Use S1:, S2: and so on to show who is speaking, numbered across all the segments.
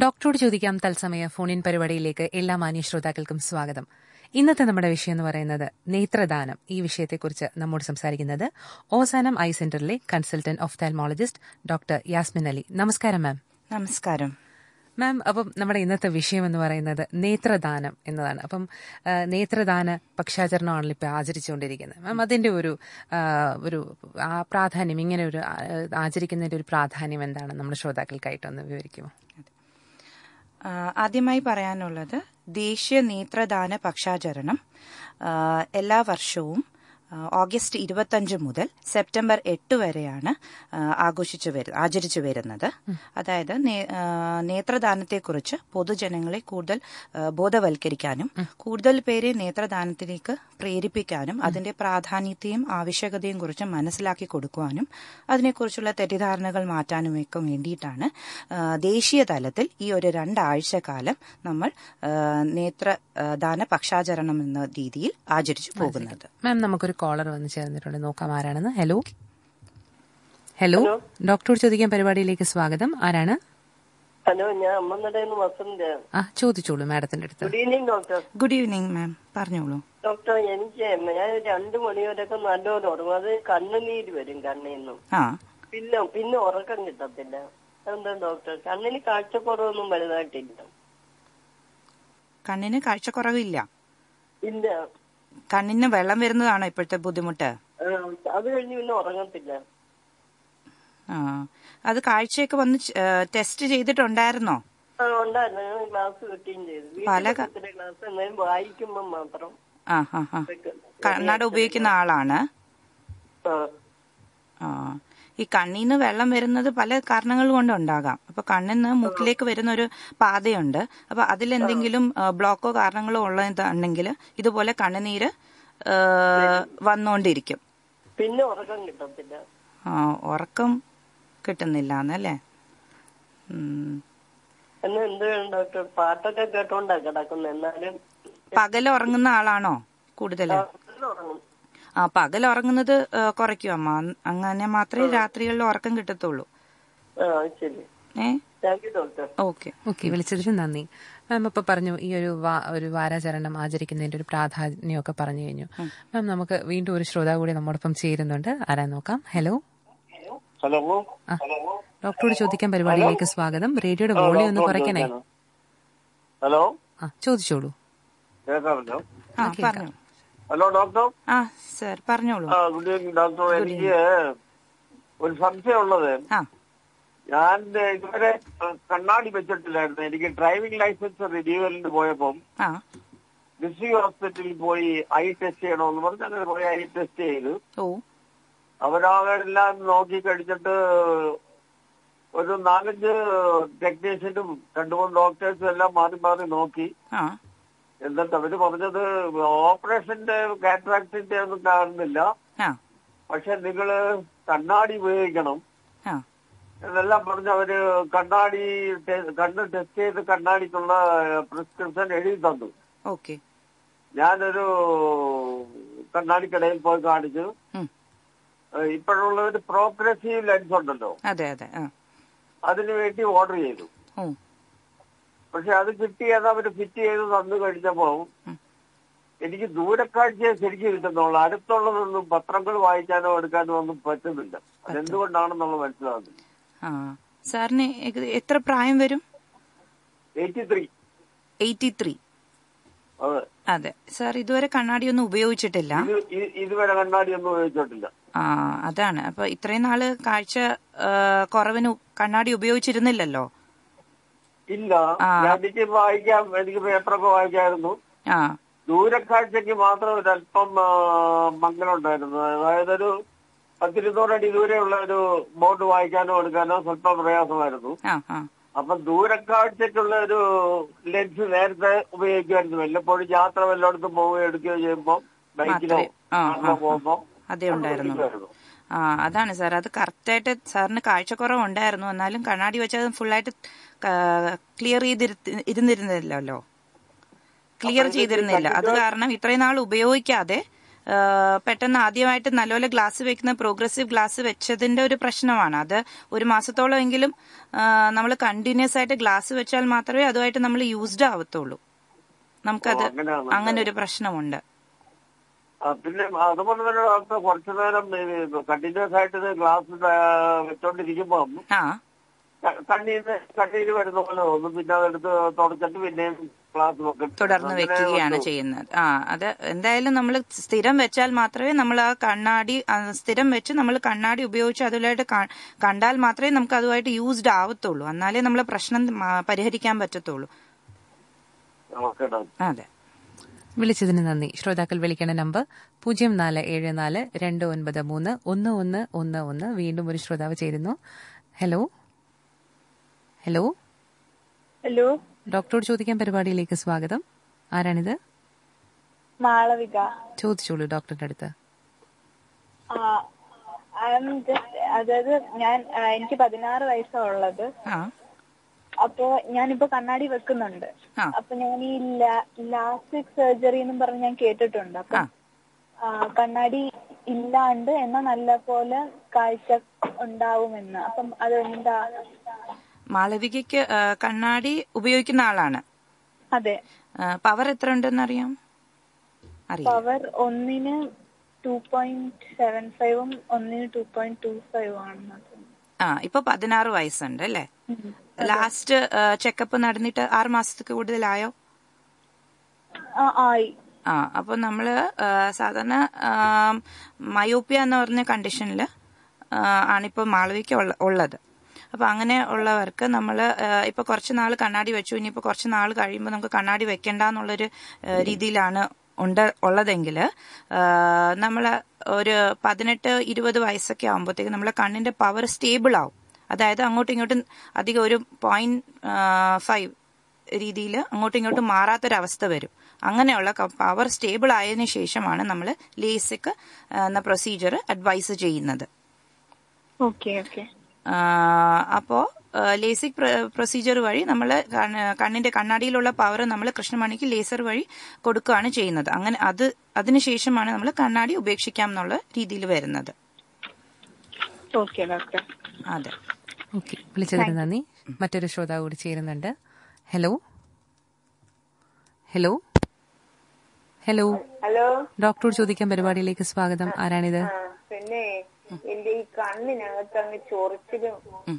S1: ഡോക്ടറോട് ചോദിക്കാം തത്സമയ ഫോണിൻ പരിപാടിയിലേക്ക് എല്ലാ മാന്യ ശ്രോതാക്കൾക്കും സ്വാഗതം ഇന്നത്തെ നമ്മുടെ വിഷയം എന്ന് പറയുന്നത് നേത്രദാനം ഈ വിഷയത്തെക്കുറിച്ച് നമ്മോട് സംസാരിക്കുന്നത് ഓസാനം ഐ സെന്ററിലെ consultant ophthalmologist doctor Yasmin Ali നമസ്കാരം മാം നമസ്കാരം മാം അപ്പം നമ്മുടെ ഇന്നത്തെ വിഷയം എന്ന് പറയുന്നത് നേത്രദാനം എന്നതാണ് അപ്പം നേത്രദാന പക്ഷാചരണമാണല്ലോ ഇപ്പം ആചരിച്ചുകൊണ്ടിരിക്കുന്നത് മാം അതിൻ്റെ ഒരു ഒരു പ്രാധാന്യം ഇങ്ങനെ ഒരു ആചരിക്കുന്നതിൻ്റെ ഒരു പ്രാധാന്യം എന്താണ് നമ്മുടെ ശ്രോതാക്കൾക്കായിട്ടൊന്ന് വിവരിക്കുമോ ആദ്യമായി പറയാനുള്ളത് ദേശീയ നേത്രദാന പക്ഷാചരണം
S2: എല്ലാ വർഷവും ഓഗസ്റ്റ് ഇരുപത്തഞ്ച് മുതൽ സെപ്റ്റംബർ എട്ട് വരെയാണ് ആഘോഷിച്ചു വരുന്നത് ആചരിച്ചു വരുന്നത് അതായത് നേത്രദാനത്തെക്കുറിച്ച് പൊതുജനങ്ങളെ കൂടുതൽ ബോധവൽക്കരിക്കാനും കൂടുതൽ പേരെ നേത്രദാനത്തിലേക്ക് പ്രേരിപ്പിക്കാനും അതിന്റെ പ്രാധാന്യത്തെയും ആവശ്യകതയും കുറിച്ച് മനസ്സിലാക്കി കൊടുക്കുവാനും അതിനെക്കുറിച്ചുള്ള തെറ്റിദ്ധാരണകൾ മാറ്റാനും ഒക്കെ വേണ്ടിയിട്ടാണ് ദേശീയ തലത്തിൽ ഈ ഒരു രണ്ടാഴ്ച കാലം നമ്മൾ നേത്രദാന പക്ഷാചരണം എന്ന രീതിയിൽ ആചരിച്ചു പോകുന്നത്
S1: മാം നമുക്കൊരു കോളർ വന്ന് ചേർന്നിട്ടുണ്ട് നോക്കാം ആരാണെന്ന് ഹലോ ഹലോ ഡോക്ടറോട് ചോദിക്കാൻ പരിപാടിയിലേക്ക് സ്വാഗതം ആരാണ്
S3: ഹലോ ഞാൻ അമ്മന്നടയിൽ വസന്തയാണ്
S1: ആ ചോദിച്ചോളൂ മാഡത്തിന്റെ അടുത്ത് good evening doctor good evening ma'am പറഞ്ഞോളൂ
S3: ഡോക്ടർ എനിക്ക് ഞാൻ രണ്ടു മണിവരെയൊക്കെ നല്ലോണം ഉറങ്ങും അത് കണ്ണുനീര് വരും കണ്ണിൽ ആ പിന്നെ പിന്നെ ഉറക്കം കിട്ടത്തില്ല എന്താ ഡോക്ടർ കണ്ണിന് കാഴ്ചക്കുറവൊന്നും വലുതായിട്ടില്ല
S2: കണ്ണിന് കാഴ്ചക്കുറവില്ല ഇല്ല കണ്ണിന് വെള്ളം വരുന്നതാണോ ഇപ്പോഴത്തെ ബുദ്ധിമുട്ട്
S3: അത് കഴിഞ്ഞ് പിന്നെ ഉറങ്ങത്തില്ല
S2: ആ അത് കാഴ്ചയൊക്കെ വന്ന് ടെസ്റ്റ് ചെയ്തിട്ടുണ്ടായിരുന്നോ പല കണ്ണാട ഉപയോഗിക്കുന്ന ആളാണ് ആ ഈ കണ്ണിന്ന് വെള്ളം വരുന്നത് പല കാരണങ്ങൾ ഉണ്ടാകാം അപ്പൊ കണ്ണിന്ന് മൂക്കിലേക്ക് വരുന്ന ഒരു പാതയുണ്ട് അപ്പൊ എന്തെങ്കിലും ബ്ലോക്കോ കാരണങ്ങളോ ഉള്ളതാണെങ്കിൽ ഇതുപോലെ കണ്ണുനീര് വന്നുകൊണ്ടിരിക്കും
S3: പിന്നെ ഉറക്കം
S2: ആ ഉറക്കം കിട്ടുന്നില്ല എന്നല്ലേ
S3: പാട്ടൊക്കെ കേട്ടോണ്ടാ കിടക്കുന്നത് എന്നാലും
S2: പകലുറങ്ങുന്ന ആളാണോ കൂടുതൽ പകൽ ഉറങ്ങുന്നത് കുറയ്ക്കും അമ്മ
S1: അങ്ങനെ മാത്രമേ
S2: രാത്രികളിൽ ഉറക്കം കിട്ടത്തുള്ളൂ
S1: ഓക്കെ ഓക്കെ വിളിച്ചതിന് നന്ദി മാം ഇപ്പൊ പറഞ്ഞു ഈ ഒരു ഒരു വാരാചരണം ആചരിക്കുന്നതിന്റെ ഒരു പ്രാധാന്യമൊക്കെ പറഞ്ഞു കഴിഞ്ഞു മാം നമുക്ക് വീണ്ടും ഒരു ശ്രോതാവ് കൂടി നമ്മോടൊപ്പം ചേരുന്നുണ്ട് ആരാ നോക്കാം ഹലോ ഹലോ ഡോക്ടറോട് ചോദിക്കാൻ പരിപാടിയിലേക്ക് സ്വാഗതം റേഡിയോയുടെ വോളി ഒന്ന് കുറയ്ക്കണേ ഹലോ ചോദിച്ചോളൂ
S4: ആ കേൾക്കാം ഹലോ ഡോക്ടർ
S1: ആ
S2: സർ
S4: പറഞ്ഞോളൂ ഗുഡ് ഈവനിങ് ഡോക്ടർ എനിക്ക് ഒരു സംശയമുള്ളത് ഞാൻ ഇതുവരെ കണ്ണാടി വെച്ചിട്ടില്ലായിരുന്നു എനിക്ക് ഡ്രൈവിംഗ് ലൈസൻസ് റിന്യൂവലിന് പോയപ്പം ഡിസ്ട്രിക്ട് ഹോസ്പിറ്റലിൽ പോയി ഐ ടെസ്റ്റ് ചെയ്യണോന്ന് പറഞ്ഞ് അങ്ങനെ പോയി ഐ ടെസ്റ്റ് ചെയ്തു അവരവരെല്ലാം നോക്കി കഴിഞ്ഞിട്ട് ഒരു നാലഞ്ച് ടെക്നീഷ്യനും രണ്ടു മൂന്ന് ഡോക്ടേഴ്സും എല്ലാം മാറി മാറി നോക്കി എന്നിട്ട് അവര് പറഞ്ഞത് ഓപ്പറേഷന്റെ കാറ്ററാക്ടിന്റെ ഒന്നും കാണുന്നില്ല പക്ഷെ നിങ്ങള് കണ്ണാടി ഉപയോഗിക്കണം എന്നെല്ലാം പറഞ്ഞ് അവര് കണ്ണാടി കണ്ണ് ടെസ്റ്റ് ചെയ്ത് കണ്ണാടിക്കുള്ള പ്രിസ്ക്രിപ്ഷൻ എഴുതി തന്നു ഓക്കെ ഞാനൊരു കണ്ണാടിക്കടയിൽ പോയി കാണിച്ചു ഇപ്പോഴുള്ള ഒരു പ്രോഗ്രസീവ് ലെൻസ് ഉണ്ടല്ലോ അതിനുവേണ്ടി ഓർഡർ ചെയ്തു പക്ഷെ അത് കിട്ടിയത് അവര് ഫിറ്റ് ചെയ്ത് തന്നു കഴിഞ്ഞപ്പോ എനിക്ക് ദൂരക്കാഴ്ച ശരിക്കും കിട്ടുന്നുള്ളൂ അടുത്തുള്ളതൊന്നും പത്രങ്ങൾ വായിക്കാനോ എടുക്കാനോ ഒന്നും പറ്റുന്നില്ല അതെന്തുകൊണ്ടാണെന്നുള്ള മനസ്സിലാകുന്നു
S2: സാറിന് എത്ര പ്രായം വരും അതെ സാർ ഇതുവരെ കണ്ണാടി ഒന്നും ഉപയോഗിച്ചിട്ടില്ല
S4: ഇതുവരെ കണ്ണാടി ഒന്നും ഉപയോഗിച്ചിട്ടില്ല
S2: ആ അതാണ് അപ്പൊ ഇത്രയും നാള് കാഴ്ച കുറവിന് കണ്ണാടി ഉപയോഗിച്ചിരുന്നില്ലല്ലോ
S4: ഇല്ല എനിക്ക് വായിക്കാം എനിക്ക് പേപ്പറൊക്കെ വായിക്കായിരുന്നു ദൂരക്കാഴ്ചക്ക് മാത്രം ഒരു അല്പം മങ്ങളുണ്ടായിരുന്നു അതായത് ഒരു പത്തിരുന്നൂറടി ദൂരെയുള്ള ഒരു ബോട്ട് വായിക്കാനോ എടുക്കാനോ സ്വല്പം പ്രയാസമായിരുന്നു അപ്പൊ ദൂരക്കാഴ്ചക്കുള്ള ഒരു ലെൻസ് നേരത്തെ ഉപയോഗിക്കുമായിരുന്നു വല്ലപ്പോഴും യാത്ര വല്ലയിടത്തും പോവുകയോ എടുക്കുകയോ ചെയ്യുമ്പോൾ ബൈക്കിലോ പോകുമ്പോ
S2: അതേ ഉണ്ടായിരുന്നു അതാണ് സാർ അത് കറക്റ്റായിട്ട് സാറിന് ഉണ്ടായിരുന്നു എന്നാലും കണ്ണാടി വെച്ച് ഫുൾ ഫുള്ളായിട്ട് ക്ലിയർ ചെയ്തിരുന്നിരുന്നില്ലല്ലോ
S1: ക്ലിയർ ചെയ്തിരുന്നില്ല അത് കാരണം
S2: ഇത്രയും നാൾ ഉപയോഗിക്കാതെ പെട്ടെന്ന് ആദ്യമായിട്ട് നല്ലപോലെ ഗ്ലാസ് വെക്കുന്ന പ്രോഗ്രസീവ് ഗ്ലാസ് വെച്ചതിന്റെ ഒരു പ്രശ്നമാണ് അത് ഒരു മാസത്തോളമെങ്കിലും നമ്മൾ കണ്ടിന്യൂസ് ആയിട്ട് ഗ്ലാസ് വെച്ചാൽ മാത്രമേ അതുമായിട്ട് നമ്മൾ യൂസ്ഡ് ആവത്തുള്ളൂ നമുക്കത് അങ്ങനെ ഒരു പ്രശ്നമുണ്ട്
S4: പിന്നെ അതുപോലെ തന്നെ ഡോക്ടർ കുറച്ചു നേരം കണ്ടിന്യൂസ് ആയിട്ട് ഗ്ലാസ് വെച്ചോണ്ടിരിക്കുമ്പോ കണ്ണീര് കണ്ണീര് വരുന്ന പോലെ തോന്നും പിന്നെ അതെടുത്ത് തുടച്ചിട്ട് പിന്നെയും തുടർന്ന് വെക്കുകയാണ് ചെയ്യുന്നത്
S2: ആ അത് എന്തായാലും നമ്മൾ സ്ഥിരം വെച്ചാൽ മാത്രമേ നമ്മൾ ആ കണ്ണാടി സ്ഥിരം വെച്ച് നമ്മൾ കണ്ണാടി ഉപയോഗിച്ച് അതിലായിട്ട് കണ്ടാൽ മാത്രമേ നമുക്ക് അതുമായിട്ട് യൂസ്ഡ് ആവത്തുള്ളൂ എന്നാലേ നമ്മൾ പ്രശ്നം പരിഹരിക്കാൻ പറ്റത്തുള്ളൂ അതെ
S1: വിളിച്ചതിന് നന്ദി ശ്രോതാക്കൾ വിളിക്കേണ്ട നമ്പർ പൂജ്യം നാല് ഏഴ് നാല് രണ്ട് ഒൻപത് മൂന്ന് ഒന്ന് ഒന്ന് ഒന്ന് ഒന്ന് വീണ്ടും ഒരു ശ്രോതാവ് ചേരുന്നു ഹലോ ഹലോ ഹലോ ഡോക്ടറോട് ചോദിക്കാൻ പരിപാടിയിലേക്ക് സ്വാഗതം ആരാണിത് മാളവിക ചോദിച്ചോളൂ ഡോക്ടറിന്റെ അടുത്ത്
S3: അതായത് ഞാൻ എനിക്ക് പതിനാറ് ഉള്ളത് അപ്പോ ഞാനിപ്പോ കണ്ണാടി വെക്കുന്നുണ്ട് അപ്പൊ ഞാൻ ഈ ലാസ്റ്റിക് സർജറി എന്നും പറഞ്ഞ് ഞാൻ കേട്ടിട്ടുണ്ട് അപ്പൊ കണ്ണാടി ഇല്ലാണ്ട് എന്നാ നല്ല പോലെ കാഴ്ച ഉണ്ടാവുമെന്ന് അപ്പം എന്താ
S2: മാളവികയ്ക്ക് കണ്ണാടി ഉപയോഗിക്കുന്ന ആളാണ് അതെ പവർ എത്ര ഉണ്ടെന്ന് അറിയാം പവർ ഒന്നിന് ടു
S3: പോയിന്റ് സെവൻ ഫൈവും ഒന്നിന് ടു പോയിന്റ്
S2: ടു ഫൈവും ആണ് ആ ഇപ്പൊ പതിനാറ് വയസ്സുണ്ട് അല്ലേ ലാസ്റ്റ് ചെക്കപ്പ് നടന്നിട്ട് ആറ് മാസത്തേക്ക് കൂടുതലായോ ആ അപ്പൊ നമ്മള് സാധാരണ മയോപ്പിയ എന്ന് പറഞ്ഞ കണ്ടീഷനിൽ ആണിപ്പോ മാളവിക്ക് ഉള്ളത് അപ്പൊ അങ്ങനെ ഉള്ളവർക്ക് നമ്മൾ ഇപ്പൊ കുറച്ച് നാൾ കണ്ണാടി വെച്ചു ഇനിയിപ്പോ കുറച്ച് നാൾ കഴിയുമ്പോൾ നമുക്ക് കണ്ണാടി വെക്കേണ്ട എന്നുള്ളൊരു രീതിയിലാണ് ഉണ്ട് ഉള്ളതെങ്കിൽ നമ്മൾ ഒരു പതിനെട്ട് ഇരുപത് വയസ്സൊക്കെ ആകുമ്പോഴത്തേക്ക് നമ്മളെ കണ്ണിൻ്റെ പവർ സ്റ്റേബിൾ ആവും അതായത് അങ്ങോട്ടും ഇങ്ങോട്ടും അധികം ഒരു പോയിന്റ് ഫൈവ് രീതിയിൽ അങ്ങോട്ടും ഇങ്ങോട്ടും മാറാത്തൊരവസ്ഥ വരും അങ്ങനെയുള്ള പവർ സ്റ്റേബിൾ ആയതിനു ശേഷമാണ് നമ്മൾ ലേസിക് എന്ന പ്രൊസീജിയർ അഡ്വൈസ് ചെയ്യുന്നത് അപ്പോ ലേസിക് പ്രൊസീജിയർ വഴി നമ്മൾ കണ്ണിന്റെ കണ്ണാടിയിലുള്ള പവർ നമ്മൾ കൃഷ്ണമണിക്ക് ലേസർ വഴി കൊടുക്കുകയാണ് ചെയ്യുന്നത് അങ്ങനെ അത് അതിനുശേഷമാണ് നമ്മൾ കണ്ണാടി ഉപേക്ഷിക്കാം എന്നുള്ള രീതിയിൽ വരുന്നത്
S1: നന്ദി മറ്റൊരു ശ്രോതാവ് കൂടി ചേരുന്നുണ്ട് ഹലോ ഹലോ ഹലോ ഹലോ ഡോക്ടറോട് ചോദിക്കാൻ പരിപാടിയിലേക്ക് സ്വാഗതം ആരാണിത്
S3: പിന്നെ എന്റെ ഈ കണ്ണിനകത്ത് അങ്ങ് ചൊറിച്ചിലും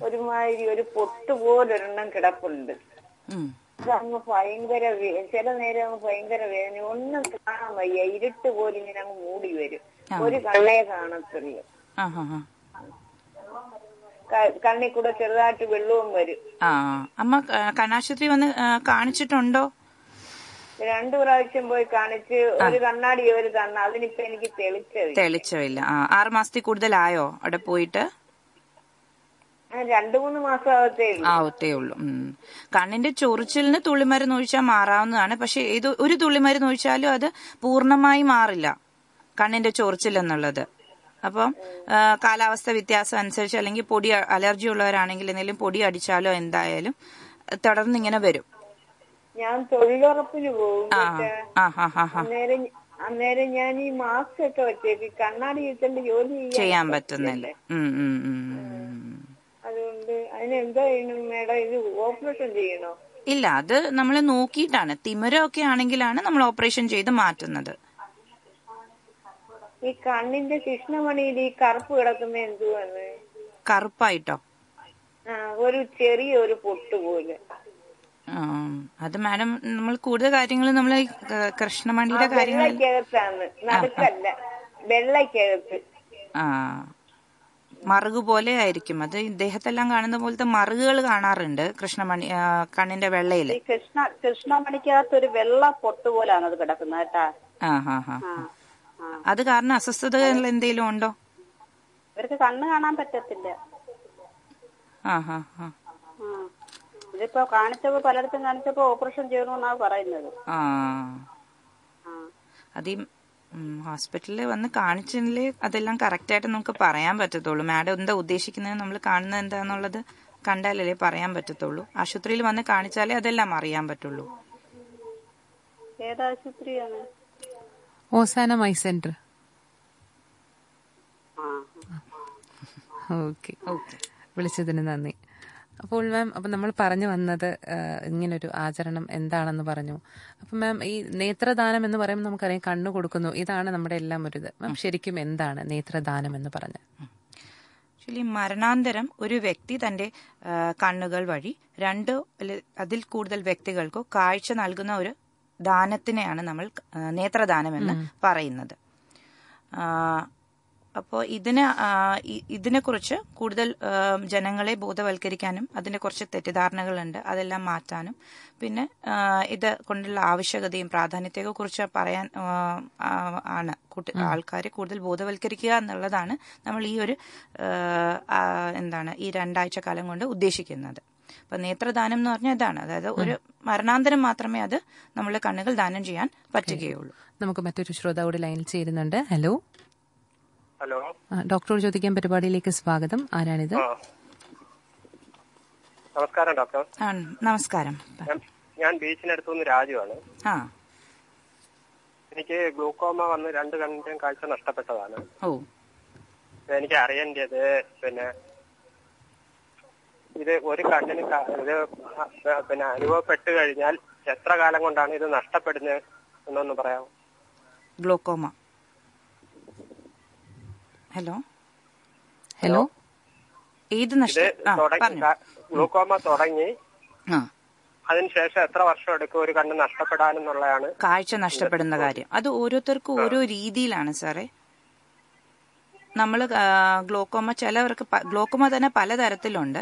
S3: ഒരുമാതിരി ഒരു പൊട്ടുപോലൊരെണ്ണം കിടപ്പുണ്ട് അങ്ങ് ഭയങ്കര ചില നേരം അങ്ങ് ഭയങ്കര വേദന ഒന്നും കാണാൻ വയ്യ ഇരുട്ട് പോലും ഇങ്ങനെ അങ്ങ് മൂടി വരും
S5: ഒരു കണ്ണേ കാണത്തില്ല
S3: കണ്ണിൽ കൂടെ ചെറുതായിട്ട് വെള്ളവും വരും
S2: അമ്മ കണാശുപത്രി വന്ന് കാണിച്ചിട്ടുണ്ടോ
S3: രണ്ടു പ്രാവശ്യം പോയി കാണിച്ച് ഒരു കണ്ണാടി ഒരു കണ്ണ അതിനിപ്പോ എനിക്ക് തെളിച്ചത്
S2: തെളിച്ചില്ല ആറ് മാസത്തിൽ കൂടുതലായോ അവിടെ പോയിട്ട് രണ്ടു മൂന്ന് മാസം ആവത്തേ ഉള്ളൂ കണ്ണിന്റെ ചൊറിച്ചിലിന് തുള്ളിമരുന്ന് ഒഴിച്ചാൽ മാറാവുന്നതാണ് പക്ഷെ ഇത് ഒരു തുള്ളിമരുന്ന് ഒഴിച്ചാലും അത് പൂർണ്ണമായി മാറില്ല കണ്ണിന്റെ ചൊറിച്ചിൽ എന്നുള്ളത് അപ്പം കാലാവസ്ഥ വ്യത്യാസം അനുസരിച്ച് അല്ലെങ്കിൽ പൊടി അലർജി ഉള്ളവരാണെങ്കിൽ എന്തെങ്കിലും പൊടി അടിച്ചാലോ എന്തായാലും തുടർന്ന് ഇങ്ങനെ വരും
S3: ഞാൻ തൊഴിലുറപ്പിന് പോകും അന്നേരം അന്നേരം ഞാൻ ഈ മാസ്ക് ഒക്കെ വെച്ചേക്ക് കണ്ണാടി വെച്ചോണ്ട് ജോലി ചെയ്യാൻ പറ്റുന്നില്ല അതുകൊണ്ട് അതിനെന്താ ചെയ്യണം മേഡം ഇത് ഓപ്പറേഷൻ ചെയ്യണോ
S2: ഇല്ല അത് നമ്മൾ നോക്കിയിട്ടാണ് തിമരൊക്കെ ആണെങ്കിലാണ് നമ്മൾ ഓപ്പറേഷൻ ചെയ്ത് മാറ്റുന്നത്
S3: ഈ കണ്ണിന്റെ കൃഷ്ണമണിയിൽ ഈ കറുപ്പ് കിടക്കുന്ന എന്തുവാണ്
S2: കറുപ്പായിട്ടോ
S3: ഒരു ചെറിയ ഒരു പൊട്ട് പോലെ
S2: അത് മാഡം നമ്മൾ കൂടുതൽ കാര്യങ്ങൾ നമ്മൾ കൃഷ്ണമണിയുടെ കാര്യങ്ങൾ ആ പോലെ ആയിരിക്കും അത് ഇദ്ദേഹത്തെല്ലാം കാണുന്ന പോലത്തെ മറുകുകൾ കാണാറുണ്ട് കൃഷ്ണമണി കണ്ണിന്റെ വെള്ളയില്
S3: കൃഷ്ണ കൃഷ്ണമണിക്കകത്ത് ഒരു വെള്ള പൊട്ട് പോലാണ് അത് കിടക്കുന്നത് കേട്ടാ അത് കാരണം അസ്വസ്ഥതകൾ എന്തെങ്കിലും ഉണ്ടോ ഇവർക്ക് കണ്ണ് കാണാൻ പറ്റത്തില്ല ഇതിപ്പോ കാണിച്ചപ്പോ പലയിടത്തും കാണിച്ചപ്പോ ഓപ്പറേഷൻ എന്നാ പറയുന്നത്
S2: ആ അതീ ഹോസ്പിറ്റലിൽ വന്ന് കാണിച്ചില്ലേ അതെല്ലാം കറക്റ്റ് ആയിട്ട് നമുക്ക് പറയാൻ പറ്റത്തുള്ളൂ മാഡം എന്താ ഉദ്ദേശിക്കുന്നത് നമ്മൾ കാണുന്നത് എന്താന്നുള്ളത് കണ്ടാലല്ലേ പറയാൻ പറ്റത്തുള്ളൂ ആശുപത്രിയിൽ വന്ന്
S1: കാണിച്ചാലേ അതെല്ലാം അറിയാൻ പറ്റുള്ളൂ Ozanam eye centre okay okay വിളിച്ചതിന് നന്ദി അപ്പോൾ മാം അപ്പം നമ്മൾ പറഞ്ഞു വന്നത് ഇങ്ങനൊരു ആചരണം എന്താണെന്ന് പറഞ്ഞു അപ്പം മാം ഈ നേത്രദാനം എന്ന് പറയുമ്പോൾ നമുക്കറിയാം കണ്ണു കൊടുക്കുന്നു ഇതാണ് നമ്മുടെ എല്ലാം ഒരു ഇത് മാം ശരിക്കും എന്താണ് നേത്രദാനം എന്ന് പറഞ്ഞ്
S2: ആക്ച്വലി മരണാന്തരം ഒരു വ്യക്തി തന്റെ കണ്ണുകൾ വഴി രണ്ടോ അതിൽ കൂടുതൽ വ്യക്തികൾക്കോ കാഴ്ച നൽകുന്ന ഒരു ദാനത്തിനെയാണ് നമ്മൾ നേത്രദാനം എന്ന് പറയുന്നത് അപ്പോൾ ഇതിന് ഇതിനെക്കുറിച്ച് കൂടുതൽ ജനങ്ങളെ ബോധവൽക്കരിക്കാനും അതിന്റെ കുറച്ച് തെറ്റിദ്ധാരണകളുണ്ട് അതെല്ലാം മാറ്റാനും പിന്നെ ഇത് കൊണ്ടുള്ള ആവശ്യകതയും പ്രാധാന്യത്തെയൊക്കെ കുറിച്ച് പറയാൻ ആണ് ആൾക്കാരെ കൂടുതൽ ബോധവൽക്കരിക്കുക എന്നുള്ളതാണ് നമ്മൾ ഈ ഒരു എന്താണ് ഈ രണ്ടാഴ്ച കാലം കൊണ്ട് ഉദ്ദേശിക്കുന്നത് അപ്പൊ നേത്രദാനം എന്ന് പറഞ്ഞാൽ ഇതാണ്
S1: അതായത് ഒരു മരണാന്തരം മാത്രമേ അത് നമ്മളെ കണ്ണുകൾ ദാനം ചെയ്യാൻ പറ്റുകയുള്ളൂ നമുക്ക് മറ്റൊരു ശ്രോതാവോട് ലൈനിൽ ചേരുന്നുണ്ട് ഹലോ ഹലോ ഡോക്ടറോട് ചോദിക്കാൻ പരിപാടിയിലേക്ക് സ്വാഗതം ആരാണിത്
S2: നമസ്കാരം ഡോക്ടർ നമസ്കാരം
S6: ഞാൻ ബീച്ചിനടുത്തു നിന്ന് രാജുവാണ് എനിക്ക് ഗ്ലൂക്കോമ വന്ന് രണ്ട് കണ്ണിന്റെയും കാഴ്ച നഷ്ടപ്പെട്ടതാണ് എനിക്ക് അറിയേണ്ടത് പിന്നെ ഇത് ഒരു കണ്ണിന് ഇത് പിന്നെ അനുഭവപ്പെട്ടു കഴിഞ്ഞാൽ എത്ര കാലം കൊണ്ടാണ് ഇത് നഷ്ടപ്പെടുന്നത് എന്നൊന്ന് പറയാമോ
S2: ഗ്ലൂക്കോമ ഹലോ ഹലോ
S6: ഏത് ഗ്ലൂക്കോമ തുടങ്ങി അതിനുശേഷം എത്ര വർഷം എടുക്കും ഒരു കണ്ണ് നഷ്ടപ്പെടാനെന്നുള്ളതാണ്
S2: കാഴ്ച നഷ്ടപ്പെടുന്ന കാര്യം അത് ഓരോരുത്തർക്കും ഓരോ രീതിയിലാണ് സാറേ നമ്മൾ ഗ്ലോക്കോമ ചിലവർക്ക് ഗ്ലോക്കോമ തന്നെ പലതരത്തിലുണ്ട്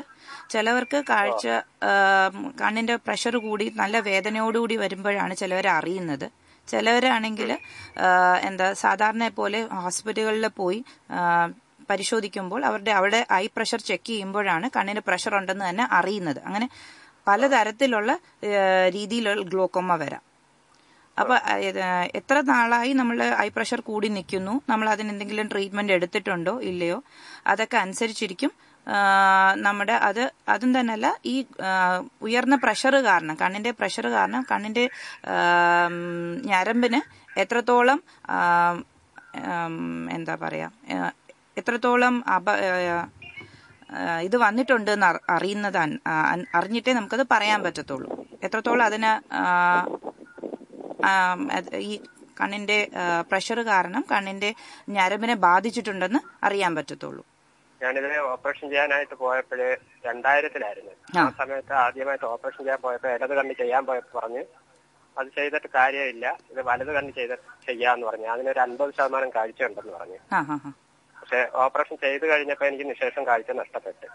S2: ചിലവർക്ക് കാഴ്ച കണ്ണിന്റെ പ്രഷർ കൂടി നല്ല വേദനയോടുകൂടി വരുമ്പോഴാണ് ചിലവർ അറിയുന്നത് ചിലവരാണെങ്കിൽ എന്താ സാധാരണ പോലെ ഹോസ്പിറ്റലുകളിൽ പോയി പരിശോധിക്കുമ്പോൾ അവരുടെ അവിടെ ഐ പ്രഷർ ചെക്ക് ചെയ്യുമ്പോഴാണ് കണ്ണിന് പ്രഷർ ഉണ്ടെന്ന് തന്നെ അറിയുന്നത് അങ്ങനെ പലതരത്തിലുള്ള രീതിയിലുള്ള ഗ്ലോക്കോമ വരാം അപ്പൊ എത്ര നാളായി നമ്മൾ ഐ പ്രഷർ കൂടി നിൽക്കുന്നു നമ്മൾ അതിന് എന്തെങ്കിലും ട്രീറ്റ്മെന്റ് എടുത്തിട്ടുണ്ടോ ഇല്ലയോ അതൊക്കെ അനുസരിച്ചിരിക്കും നമ്മുടെ അത് അതും തന്നെയല്ല ഈ ഉയർന്ന പ്രഷർ കാരണം കണ്ണിന്റെ പ്രഷർ കാരണം കണ്ണിന്റെ ഞരമ്പിന് എത്രത്തോളം എന്താ പറയാ എത്രത്തോളം അപ ഇത് വന്നിട്ടുണ്ട് എന്ന് അറിയുന്നതാണ് അറിഞ്ഞിട്ടേ നമുക്കത് പറയാൻ പറ്റത്തുള്ളൂ എത്രത്തോളം അതിന് ഈ കണ്ണിന്റെ പ്രഷർ കാരണം കണ്ണിന്റെ ഞരമ്പിനെ ബാധിച്ചിട്ടുണ്ടെന്ന് അറിയാൻ പറ്റത്തുള്ളൂ
S6: ഞാനിതിനെ ഓപ്പറേഷൻ ചെയ്യാനായിട്ട് പോയപ്പോഴ് രണ്ടായിരത്തിലായിരുന്നു ആ സമയത്ത് ആദ്യമായിട്ട് ഓപ്പറേഷൻ ചെയ്യാൻ പോയപ്പോൾ ഇടത് കണ്ണ് ചെയ്യാൻ പോയപ്പോ പറഞ്ഞ് അത് ചെയ്തിട്ട് കാര്യമില്ല ഇത് വലത് കണ്ണ് ചെയ്ത് ചെയ്യാന്ന് പറഞ്ഞു അതിനൊരു അൻപത് ശതമാനം കാഴ്ച ഉണ്ടെന്ന് പറഞ്ഞു പക്ഷെ ഓപ്പറേഷൻ ചെയ്ത് കഴിഞ്ഞപ്പോ എനിക്ക് നിശേഷം കാഴ്ച നഷ്ടപ്പെട്ടു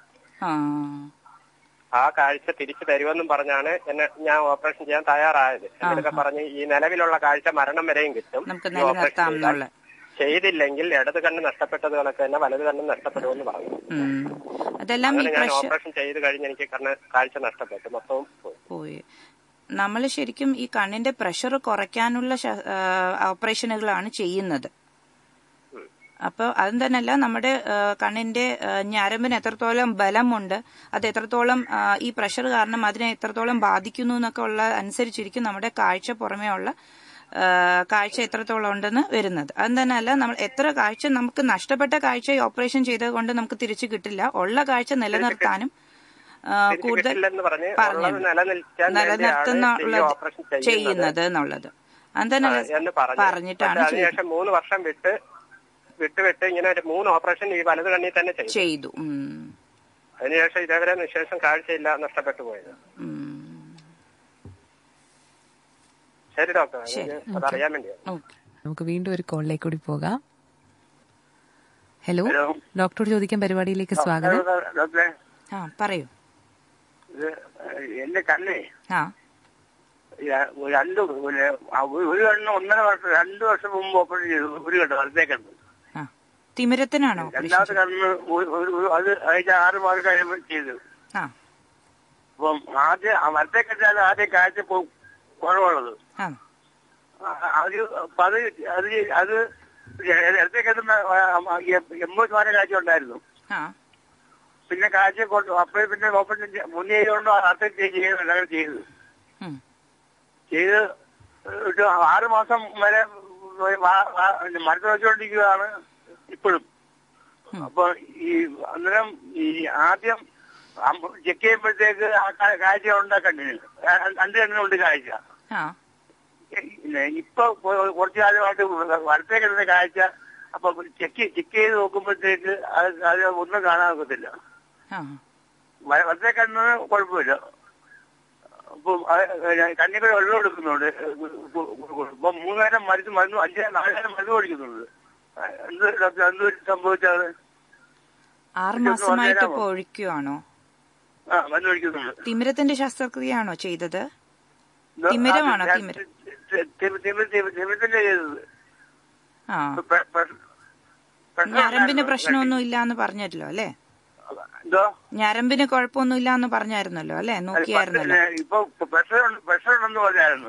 S6: ആ കാഴ്ച തിരിച്ചു തരുമെന്നും പറഞ്ഞാണ് എന്നെ ഞാൻ ഓപ്പറേഷൻ ചെയ്യാൻ തയ്യാറായത് എന്നൊക്കെ പറഞ്ഞ് ഈ നിലവിലുള്ള കാഴ്ച മരണം വരെയും കിട്ടും ഓപ്പറേഷൻ ചെയ്തില്ലെങ്കിൽ ഇടത് കണ്ണ് നഷ്ടപ്പെട്ടത് കണക്ക് തന്നെ വലത് കണ്ണ് നഷ്ടപ്പെടുമെന്ന് പറഞ്ഞു അതെല്ലാം ഓപ്പറേഷൻ ചെയ്ത് കഴിഞ്ഞ് എനിക്ക് കണ്ണ് കാഴ്ച നഷ്ടപ്പെട്ടു മൊത്തവും
S2: പോയി നമ്മൾ ശരിക്കും ഈ കണ്ണിന്റെ പ്രഷർ കുറയ്ക്കാനുള്ള ഓപ്പറേഷനുകളാണ് ചെയ്യുന്നത് അപ്പോൾ അതും തന്നെയല്ല നമ്മുടെ കണ്ണിന്റെ ഞരമ്പിന് എത്രത്തോളം ബലമുണ്ട് അത് എത്രത്തോളം ഈ പ്രഷർ കാരണം അതിനെ എത്രത്തോളം ബാധിക്കുന്നു എന്നൊക്കെ ഉള്ള അനുസരിച്ചിരിക്കും നമ്മുടെ കാഴ്ച പുറമേ ഉള്ള കാഴ്ച എത്രത്തോളം ഉണ്ടെന്ന് വരുന്നത് അത് തന്നെയല്ല നമ്മൾ എത്ര കാഴ്ച നമുക്ക് നഷ്ടപ്പെട്ട കാഴ്ച ഓപ്പറേഷൻ ചെയ്തത് കൊണ്ട് നമുക്ക് തിരിച്ചു കിട്ടില്ല ഉള്ള കാഴ്ച നിലനിർത്താനും കൂടുതൽ പറഞ്ഞു
S6: നിലനിർത്തുന്ന ചെയ്യുന്നത്
S2: എന്നുള്ളത് അത് തന്നെ പറഞ്ഞിട്ടാണ്
S6: മൂന്ന് വർഷം വിട്ട് വിട്ട് വിട്ട് ഇങ്ങനെ ഒരു മൂന്ന് ഓപ്പറേഷൻ ഈ വലത് കണ്ണി തന്നെ ചെയ്തു അതിനുശേഷം ഇതേവരെ നിശേഷം കാഴ്ചയില്ല നഷ്ടപ്പെട്ടു പോയത് ശരി ഡോക്ടർ അതറിയാൻ വേണ്ടിയാണ്
S1: നമുക്ക് വീണ്ടും ഒരു കോളിലേക്ക് കൂടി പോകാം ഹലോ ഡോക്ടറോട് ചോദിക്കാൻ പരിപാടിയിലേക്ക് സ്വാഗതം ആ പറയൂ
S4: എന്റെ കണ്ണേ രണ്ടു രണ്ട് ഒരു കണ്ണ് ഒന്നര വർഷം രണ്ട് വർഷം മുമ്പ് ഓപ്പറേഷൻ ചെയ്തു ഒരു കണ്ട് വലത്തേക്കുണ്ട്
S2: തിമിരത്തിനാണോ രണ്ടാമത്തെ
S4: കണ്ണ് അത് അതിന്റെ ആറ് മാസം കഴിയുമ്പോൾ ചെയ്തു അപ്പം ആദ്യം വലത്തേക്കെട്ടാൽ ആദ്യം കാഴ്ച കുറവുള്ളത് അത് അത് അത് അത് നേരത്തെ കിട്ടുന്ന എൺപത്തിമാരെ കാഴ്ച ഉണ്ടായിരുന്നു പിന്നെ കാഴ്ച കൊണ്ട് അപ്പോഴേ പിന്നെ ഓപ്പൺ മുന്നേ ചെയ്തുകൊണ്ട് അർത്ഥം ചെയ്യുകയും എല്ലാവരും ചെയ്തത് ചെയ്ത് ആറുമാസം വരെ മരത്തിൽ വെച്ചുകൊണ്ടിരിക്കുകയാണ് ഇപ്പോഴും അപ്പൊ ഈ അന്നേരം ഈ ആദ്യം ചെക്ക് ചെയ്യുമ്പോഴത്തേക്ക് ആ കാഴ്ച ഉണ്ട് കണ്ണിന് രണ്ട് ഉണ്ട് കാഴ്ച ഇപ്പൊ കുറച്ചു കാലമായിട്ട് വലത്തേ കിടന്ന കാഴ്ച അപ്പൊ ചെക്ക് ചെക്ക് ചെയ്ത് നോക്കുമ്പോഴത്തേക്ക് അത് അത് ഒന്നും കാണാൻ നോക്കത്തില്ല വലത്തേ കണ്ണിന് കുഴപ്പമില്ല കണ്ണിൽ കൂടെ വെള്ളം എടുക്കുന്നുണ്ട് ഇപ്പൊ മൂന്ന് മരുന്ന് മരുന്ന് അഞ്ച് നാല് നേരം മരുന്ന് ഒഴിക്കുന്നുണ്ട് എന്ത് എന്ത് സംഭവിച്ചാണ്
S2: ആറ് മാസമായിട്ട് ഒഴിക്കുവാണോ തിമിരത്തിന്റെ ശസ്ത്രക്രിയയാണോ ചെയ്തത് തിമിരമാണോ ആ ഞരമ്പിന് പ്രശ്നമൊന്നും ഇല്ല എന്ന് പറഞ്ഞല്ലോ അല്ലേ ഞരമ്പിന് കുഴപ്പമൊന്നും ഇല്ല എന്ന് പറഞ്ഞായിരുന്നല്ലോ അല്ലെ നോക്കിയായിരുന്നല്ലോ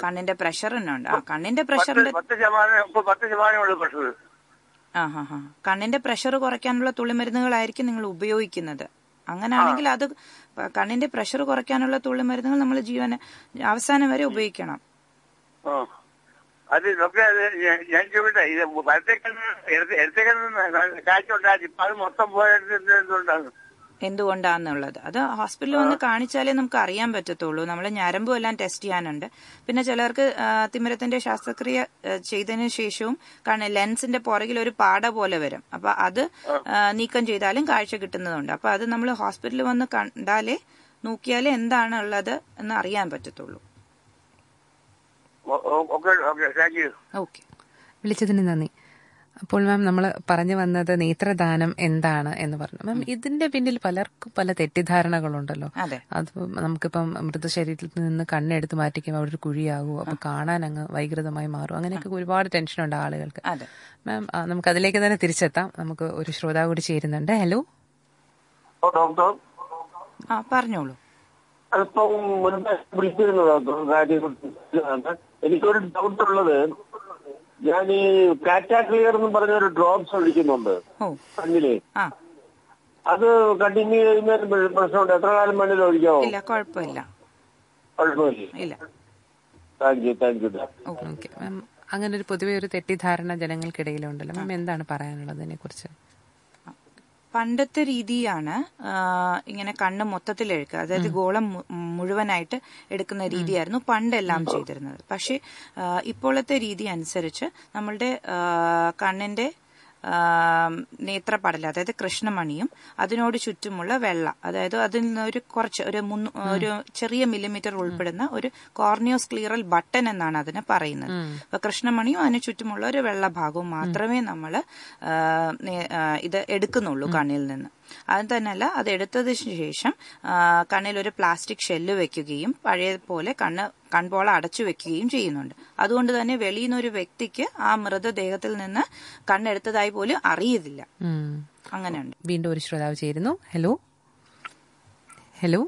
S2: കണ്ണിന്റെ പ്രഷർ തന്നെ ഉണ്ട് ആ കണ്ണിന്റെ പ്രഷറിന്റെ ആ കണ്ണിന്റെ പ്രഷർ കുറയ്ക്കാനുള്ള തുള്ളിമരുന്നുകളായിരിക്കും നിങ്ങൾ ഉപയോഗിക്കുന്നത് അങ്ങനെയാണെങ്കിൽ അത് കണ്ണിന്റെ പ്രഷർ കുറയ്ക്കാനുള്ള മരുന്നുകൾ നമ്മൾ ജീവന അവസാനം വരെ ഉപയോഗിക്കണം
S4: അത് ഡോക്ടറെ ഞാൻ ഇത് കാഴ്ച ഉണ്ടായിരുന്നു ഇപ്പൊ അത് മൊത്തം പോയത് എന്തുകൊണ്ടാണ്
S2: എന്തുകൊണ്ടാന്നുള്ളത് അത് ഹോസ്പിറ്റലിൽ വന്ന് കാണിച്ചാലേ നമുക്ക് അറിയാൻ പറ്റത്തുള്ളൂ നമ്മൾ ഞരമ്പും എല്ലാം ടെസ്റ്റ് ചെയ്യാനുണ്ട് പിന്നെ ചിലർക്ക് തിമിരത്തിന്റെ ശസ്ത്രക്രിയ ചെയ്തതിനു ശേഷവും കാരണം ലെൻസിന്റെ പുറകിൽ ഒരു പാട പോലെ വരും അപ്പൊ അത് നീക്കം ചെയ്താലും കാഴ്ച കിട്ടുന്നതുണ്ട് അപ്പൊ അത് നമ്മൾ ഹോസ്പിറ്റലിൽ വന്ന് കണ്ടാലേ നോക്കിയാലേ എന്താണ് ഉള്ളത് എന്ന് അറിയാൻ പറ്റത്തുള്ളൂ
S1: ഓക്കെ വിളിച്ചതിന് നന്ദി അപ്പോൾ മാം നമ്മൾ പറഞ്ഞു വന്നത് നേത്രദാനം എന്താണ് എന്ന് പറഞ്ഞു മാം ഇതിന്റെ പിന്നിൽ പലർക്കും പല തെറ്റിദ്ധാരണകളുണ്ടല്ലോ അത് നമുക്കിപ്പം മൃതശരീരത്തിൽ നിന്ന് കണ്ണെടുത്ത് മാറ്റിക്കുമ്പോൾ അവിടെ ഒരു കുഴിയാകുമോ അപ്പൊ കാണാൻ അങ്ങ് വൈകൃതമായി മാറും അങ്ങനെയൊക്കെ ഒരുപാട് ടെൻഷൻ ഉണ്ട് ആളുകൾക്ക് മാം നമുക്ക് അതിലേക്ക് തന്നെ തിരിച്ചെത്താം നമുക്ക് ഒരു ശ്രോതാവ് കൂടി ചേരുന്നുണ്ട് ഹലോ ഡോക്ടർ പറഞ്ഞോളൂ
S4: എനിക്കൊരു ഡൗട്ട് ഉള്ളത് ഞാൻ ഈ കാറ്റാ ക്ലിയർ എന്ന് പറഞ്ഞ ഒരു ഡ്രോപ്സ് ഒഴിക്കുന്നുണ്ട് കണ്ണിലെ അത് കണ്ടിന്യൂ ചെയ്യുന്നതിന് പ്രശ്നമുണ്ട് എത്ര കാലം മണ്ണിൽ ഒഴിക്കാവോ
S1: ഇല്ല കുഴപ്പമില്ല അങ്ങനെ ഒരു പൊതുവെ ഒരു തെറ്റിദ്ധാരണ ജനങ്ങൾക്കിടയിലുണ്ടല്ലോ മാം എന്താണ് പറയാനുള്ളത് കുറിച്ച് പണ്ടത്തെ രീതിയാണ്
S2: ഇങ്ങനെ കണ്ണ് മൊത്തത്തിൽ എഴുക്കുക അതായത് ഗോളം മുഴുവനായിട്ട് എടുക്കുന്ന രീതിയായിരുന്നു പണ്ടെല്ലാം ചെയ്തിരുന്നത് പക്ഷേ ഇപ്പോഴത്തെ രീതി അനുസരിച്ച് നമ്മളുടെ കണ്ണിന്റെ നേത്രപടല അതായത് കൃഷ്ണമണിയും അതിനോട് ചുറ്റുമുള്ള വെള്ള അതായത് അതിൽ നിന്ന് ഒരു കുറച്ച് ഒരു ഒരു ചെറിയ മില്ലിമീറ്റർ ഉൾപ്പെടുന്ന ഒരു കോർണിയോസ് ക്ലിയറൽ ബട്ടൺ എന്നാണ് അതിനെ പറയുന്നത് അപ്പൊ കൃഷ്ണമണിയും അതിന് ചുറ്റുമുള്ള ഒരു വെള്ള ഭാഗവും മാത്രമേ നമ്മൾ ഇത് എടുക്കുന്നുള്ളൂ കണ്ണിൽ നിന്ന് അത് തന്നെയല്ല അത് എടുത്തതിന് ശേഷം കണ്ണിൽ ഒരു പ്ലാസ്റ്റിക് ഷെല്ല് വെക്കുകയും പഴയ പോലെ കണ്ണ് കൺപോള അടച്ചു വെക്കുകയും ചെയ്യുന്നുണ്ട് അതുകൊണ്ട് തന്നെ വെളിയിൽ നിന്ന് ഒരു വ്യക്തിക്ക് ആ മൃതദേഹത്തിൽ നിന്ന് കണ്ണെടുത്തതായി പോലും അറിയതില്ല അങ്ങനെയുണ്ട്
S1: വീണ്ടും ഒരു ശ്രോതാവ് ചേരുന്നു ഹലോ ഹലോ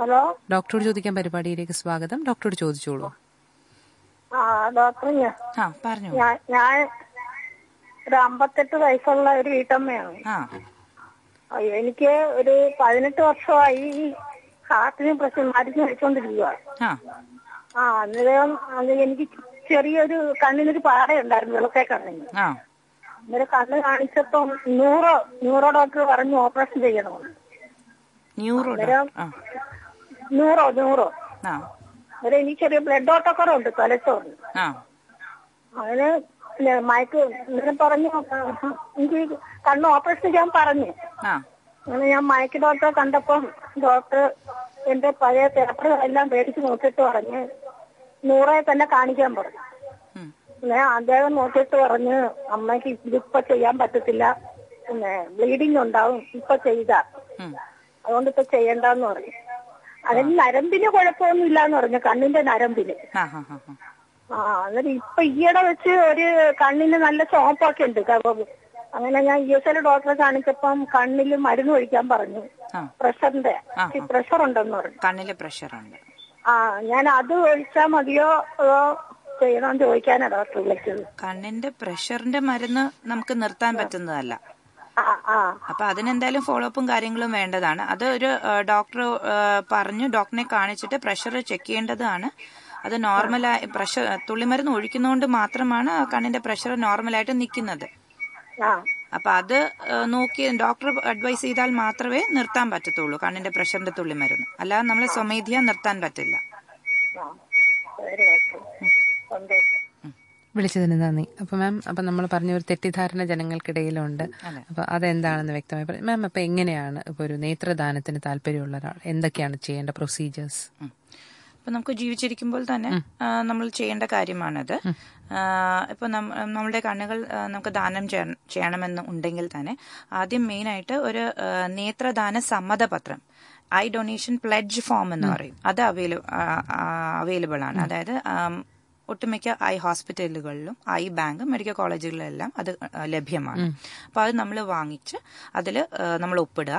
S1: ഹലോ ഡോക്ടറോട് ചോദിക്കാൻ പരിപാടിയിലേക്ക് സ്വാഗതം ഡോക്ടറോട് ചോദിച്ചോളൂ
S3: പറഞ്ഞു ഞാൻ ഒരു അമ്പത്തെട്ട് വയസ്സുള്ള ഒരു വീട്ടമ്മയാണ് അയ്യോ എനിക്ക് ഒരു പതിനെട്ട് വർഷമായി ഹാർട്ടിന് പ്രശ്നം മരുന്ന് കഴിച്ചോണ്ടിരിക്കുക
S5: ആ
S3: അന്നേരം അത് എനിക്ക് ചെറിയൊരു കണ്ണിനൊരു പാറയുണ്ടായിരുന്നു വെളുക്കെ കണ്ണിന് അന്നേരം കണ്ണ് കാണിച്ചപ്പം ന്യൂറോ ന്യൂറോ ഡോക്ടർ പറഞ്ഞു ഓപ്പറേഷൻ ചെയ്യണം ന്യൂറോ ന്യൂറോ ന്യൂറോ അന്നേരം എനിക്ക് ചെറിയ ബ്ലഡ് ഓട്ടക്കുറവുണ്ട് തലച്ചോറിന് അങ്ങനെ മയക്ക് ഇങ്ങനെ പറഞ്ഞു എനിക്ക് കണ്ണ് ഓപ്പറേഷൻ ചെയ്യാൻ പറഞ്ഞു അങ്ങനെ ഞാൻ മയക്ക് ഡോക്ടറെ കണ്ടപ്പം ഡോക്ടർ എന്റെ പഴയ പേപ്പർ എല്ലാം മേടിച്ച് നോക്കിയിട്ട് പറഞ്ഞ് നൂറെ തന്നെ കാണിക്കാൻ പറഞ്ഞു പിന്നെ അദ്ദേഹം നോക്കിയിട്ട് പറഞ്ഞ് അമ്മയ്ക്ക് ഇതിപ്പോ ചെയ്യാൻ പറ്റത്തില്ല പിന്നെ ബ്ലീഡിങ് ഉണ്ടാവും ഇപ്പൊ ചെയ്ത അതുകൊണ്ട് ഇപ്പൊ ചെയ്യണ്ടെന്ന് പറഞ്ഞു അതിന് നരമ്പിന് കുഴപ്പമൊന്നും ഇല്ലാന്ന് എന്ന് പറഞ്ഞു കണ്ണിന്റെ നരമ്പിന് ആ അന്നേരം ഇപ്പൊ ഈയിടെ വെച്ച് ഒരു കണ്ണിന് നല്ല ചോപ്പൊക്കെ ഉണ്ട് കവവ് അങ്ങനെ ഞാൻ ഇ എസ് എൽ ഡോക്ടറെ കാണിച്ചപ്പം കണ്ണിൽ മരുന്ന് ഒഴിക്കാൻ പറഞ്ഞു പ്രഷറിന്റെ പ്രഷർ
S2: ഉണ്ടെന്ന് പറഞ്ഞു കണ്ണില് പ്രഷറുണ്ട് ആ ഞാൻ അത് ഒഴിച്ചാ മതിയോ അതോ ചെയ്യണോന്ന് ചോദിക്കാനാ ഡോക്ടർ വിളിച്ചത് കണ്ണിന്റെ പ്രഷറിന്റെ മരുന്ന് നമുക്ക് നിർത്താൻ പറ്റുന്നതല്ല അപ്പൊ അതിനെന്തായാലും ഫോളോ അപ്പും കാര്യങ്ങളും വേണ്ടതാണ് അത് ഒരു ഡോക്ടർ പറഞ്ഞു ഡോക്ടറിനെ കാണിച്ചിട്ട് പ്രഷർ ചെക്ക് ചെയ്യേണ്ടതാണ് അത് നോർമലായി പ്രഷർ തുള്ളിമരുന്ന് ഒഴിക്കുന്നതുകൊണ്ട് മാത്രമാണ് കണ്ണിന്റെ പ്രഷർ നോർമലായിട്ട് നിൽക്കുന്നത് അപ്പൊ അത് നോക്കി ഡോക്ടർ അഡ്വൈസ് ചെയ്താൽ മാത്രമേ നിർത്താൻ പറ്റത്തുള്ളൂ കണ്ണിന്റെ പ്രഷറിന്റെ തുള്ളിമരുന്ന് അല്ലാതെ നമ്മൾ സ്വമേധിയാ നിർത്താൻ പറ്റില്ല
S1: വിളിച്ചതിന് നന്ദി അപ്പൊ മാം അപ്പൊ നമ്മൾ പറഞ്ഞ ഒരു തെറ്റിദ്ധാരണ ജനങ്ങൾക്കിടയിലുണ്ട് അപ്പൊ അതെന്താണെന്ന് വ്യക്തമായി പറഞ്ഞു മാം അപ്പൊ എങ്ങനെയാണ് ഇപ്പൊ ഒരു നേത്രദാനത്തിന് താല്പര്യമുള്ള ഒരാൾ എന്തൊക്കെയാണ് ചെയ്യേണ്ട പ്രൊസീജിയേഴ്സ്
S2: അപ്പൊ നമുക്ക് ജീവിച്ചിരിക്കുമ്പോൾ തന്നെ നമ്മൾ ചെയ്യേണ്ട കാര്യമാണത് ഇപ്പൊ നമ്മളുടെ കണ്ണുകൾ നമുക്ക് ദാനം ചെയ്യണമെന്ന് ഉണ്ടെങ്കിൽ തന്നെ ആദ്യം മെയിനായിട്ട് ഒരു നേത്രദാന സമ്മതപത്രം ഐ ഡൊണേഷൻ പ്ലെഡ്ജ് ഫോം എന്ന് പറയും അത് അവൈലബിൾ ആണ് അതായത് ഒട്ടുമിക്ക ഐ ഹോസ്പിറ്റലുകളിലും ഐ ബാങ്ക് മെഡിക്കൽ കോളേജുകളിലെല്ലാം അത് ലഭ്യമാണ് അപ്പോൾ അത് നമ്മൾ വാങ്ങിച്ച് അതിൽ നമ്മൾ ഒപ്പിടുക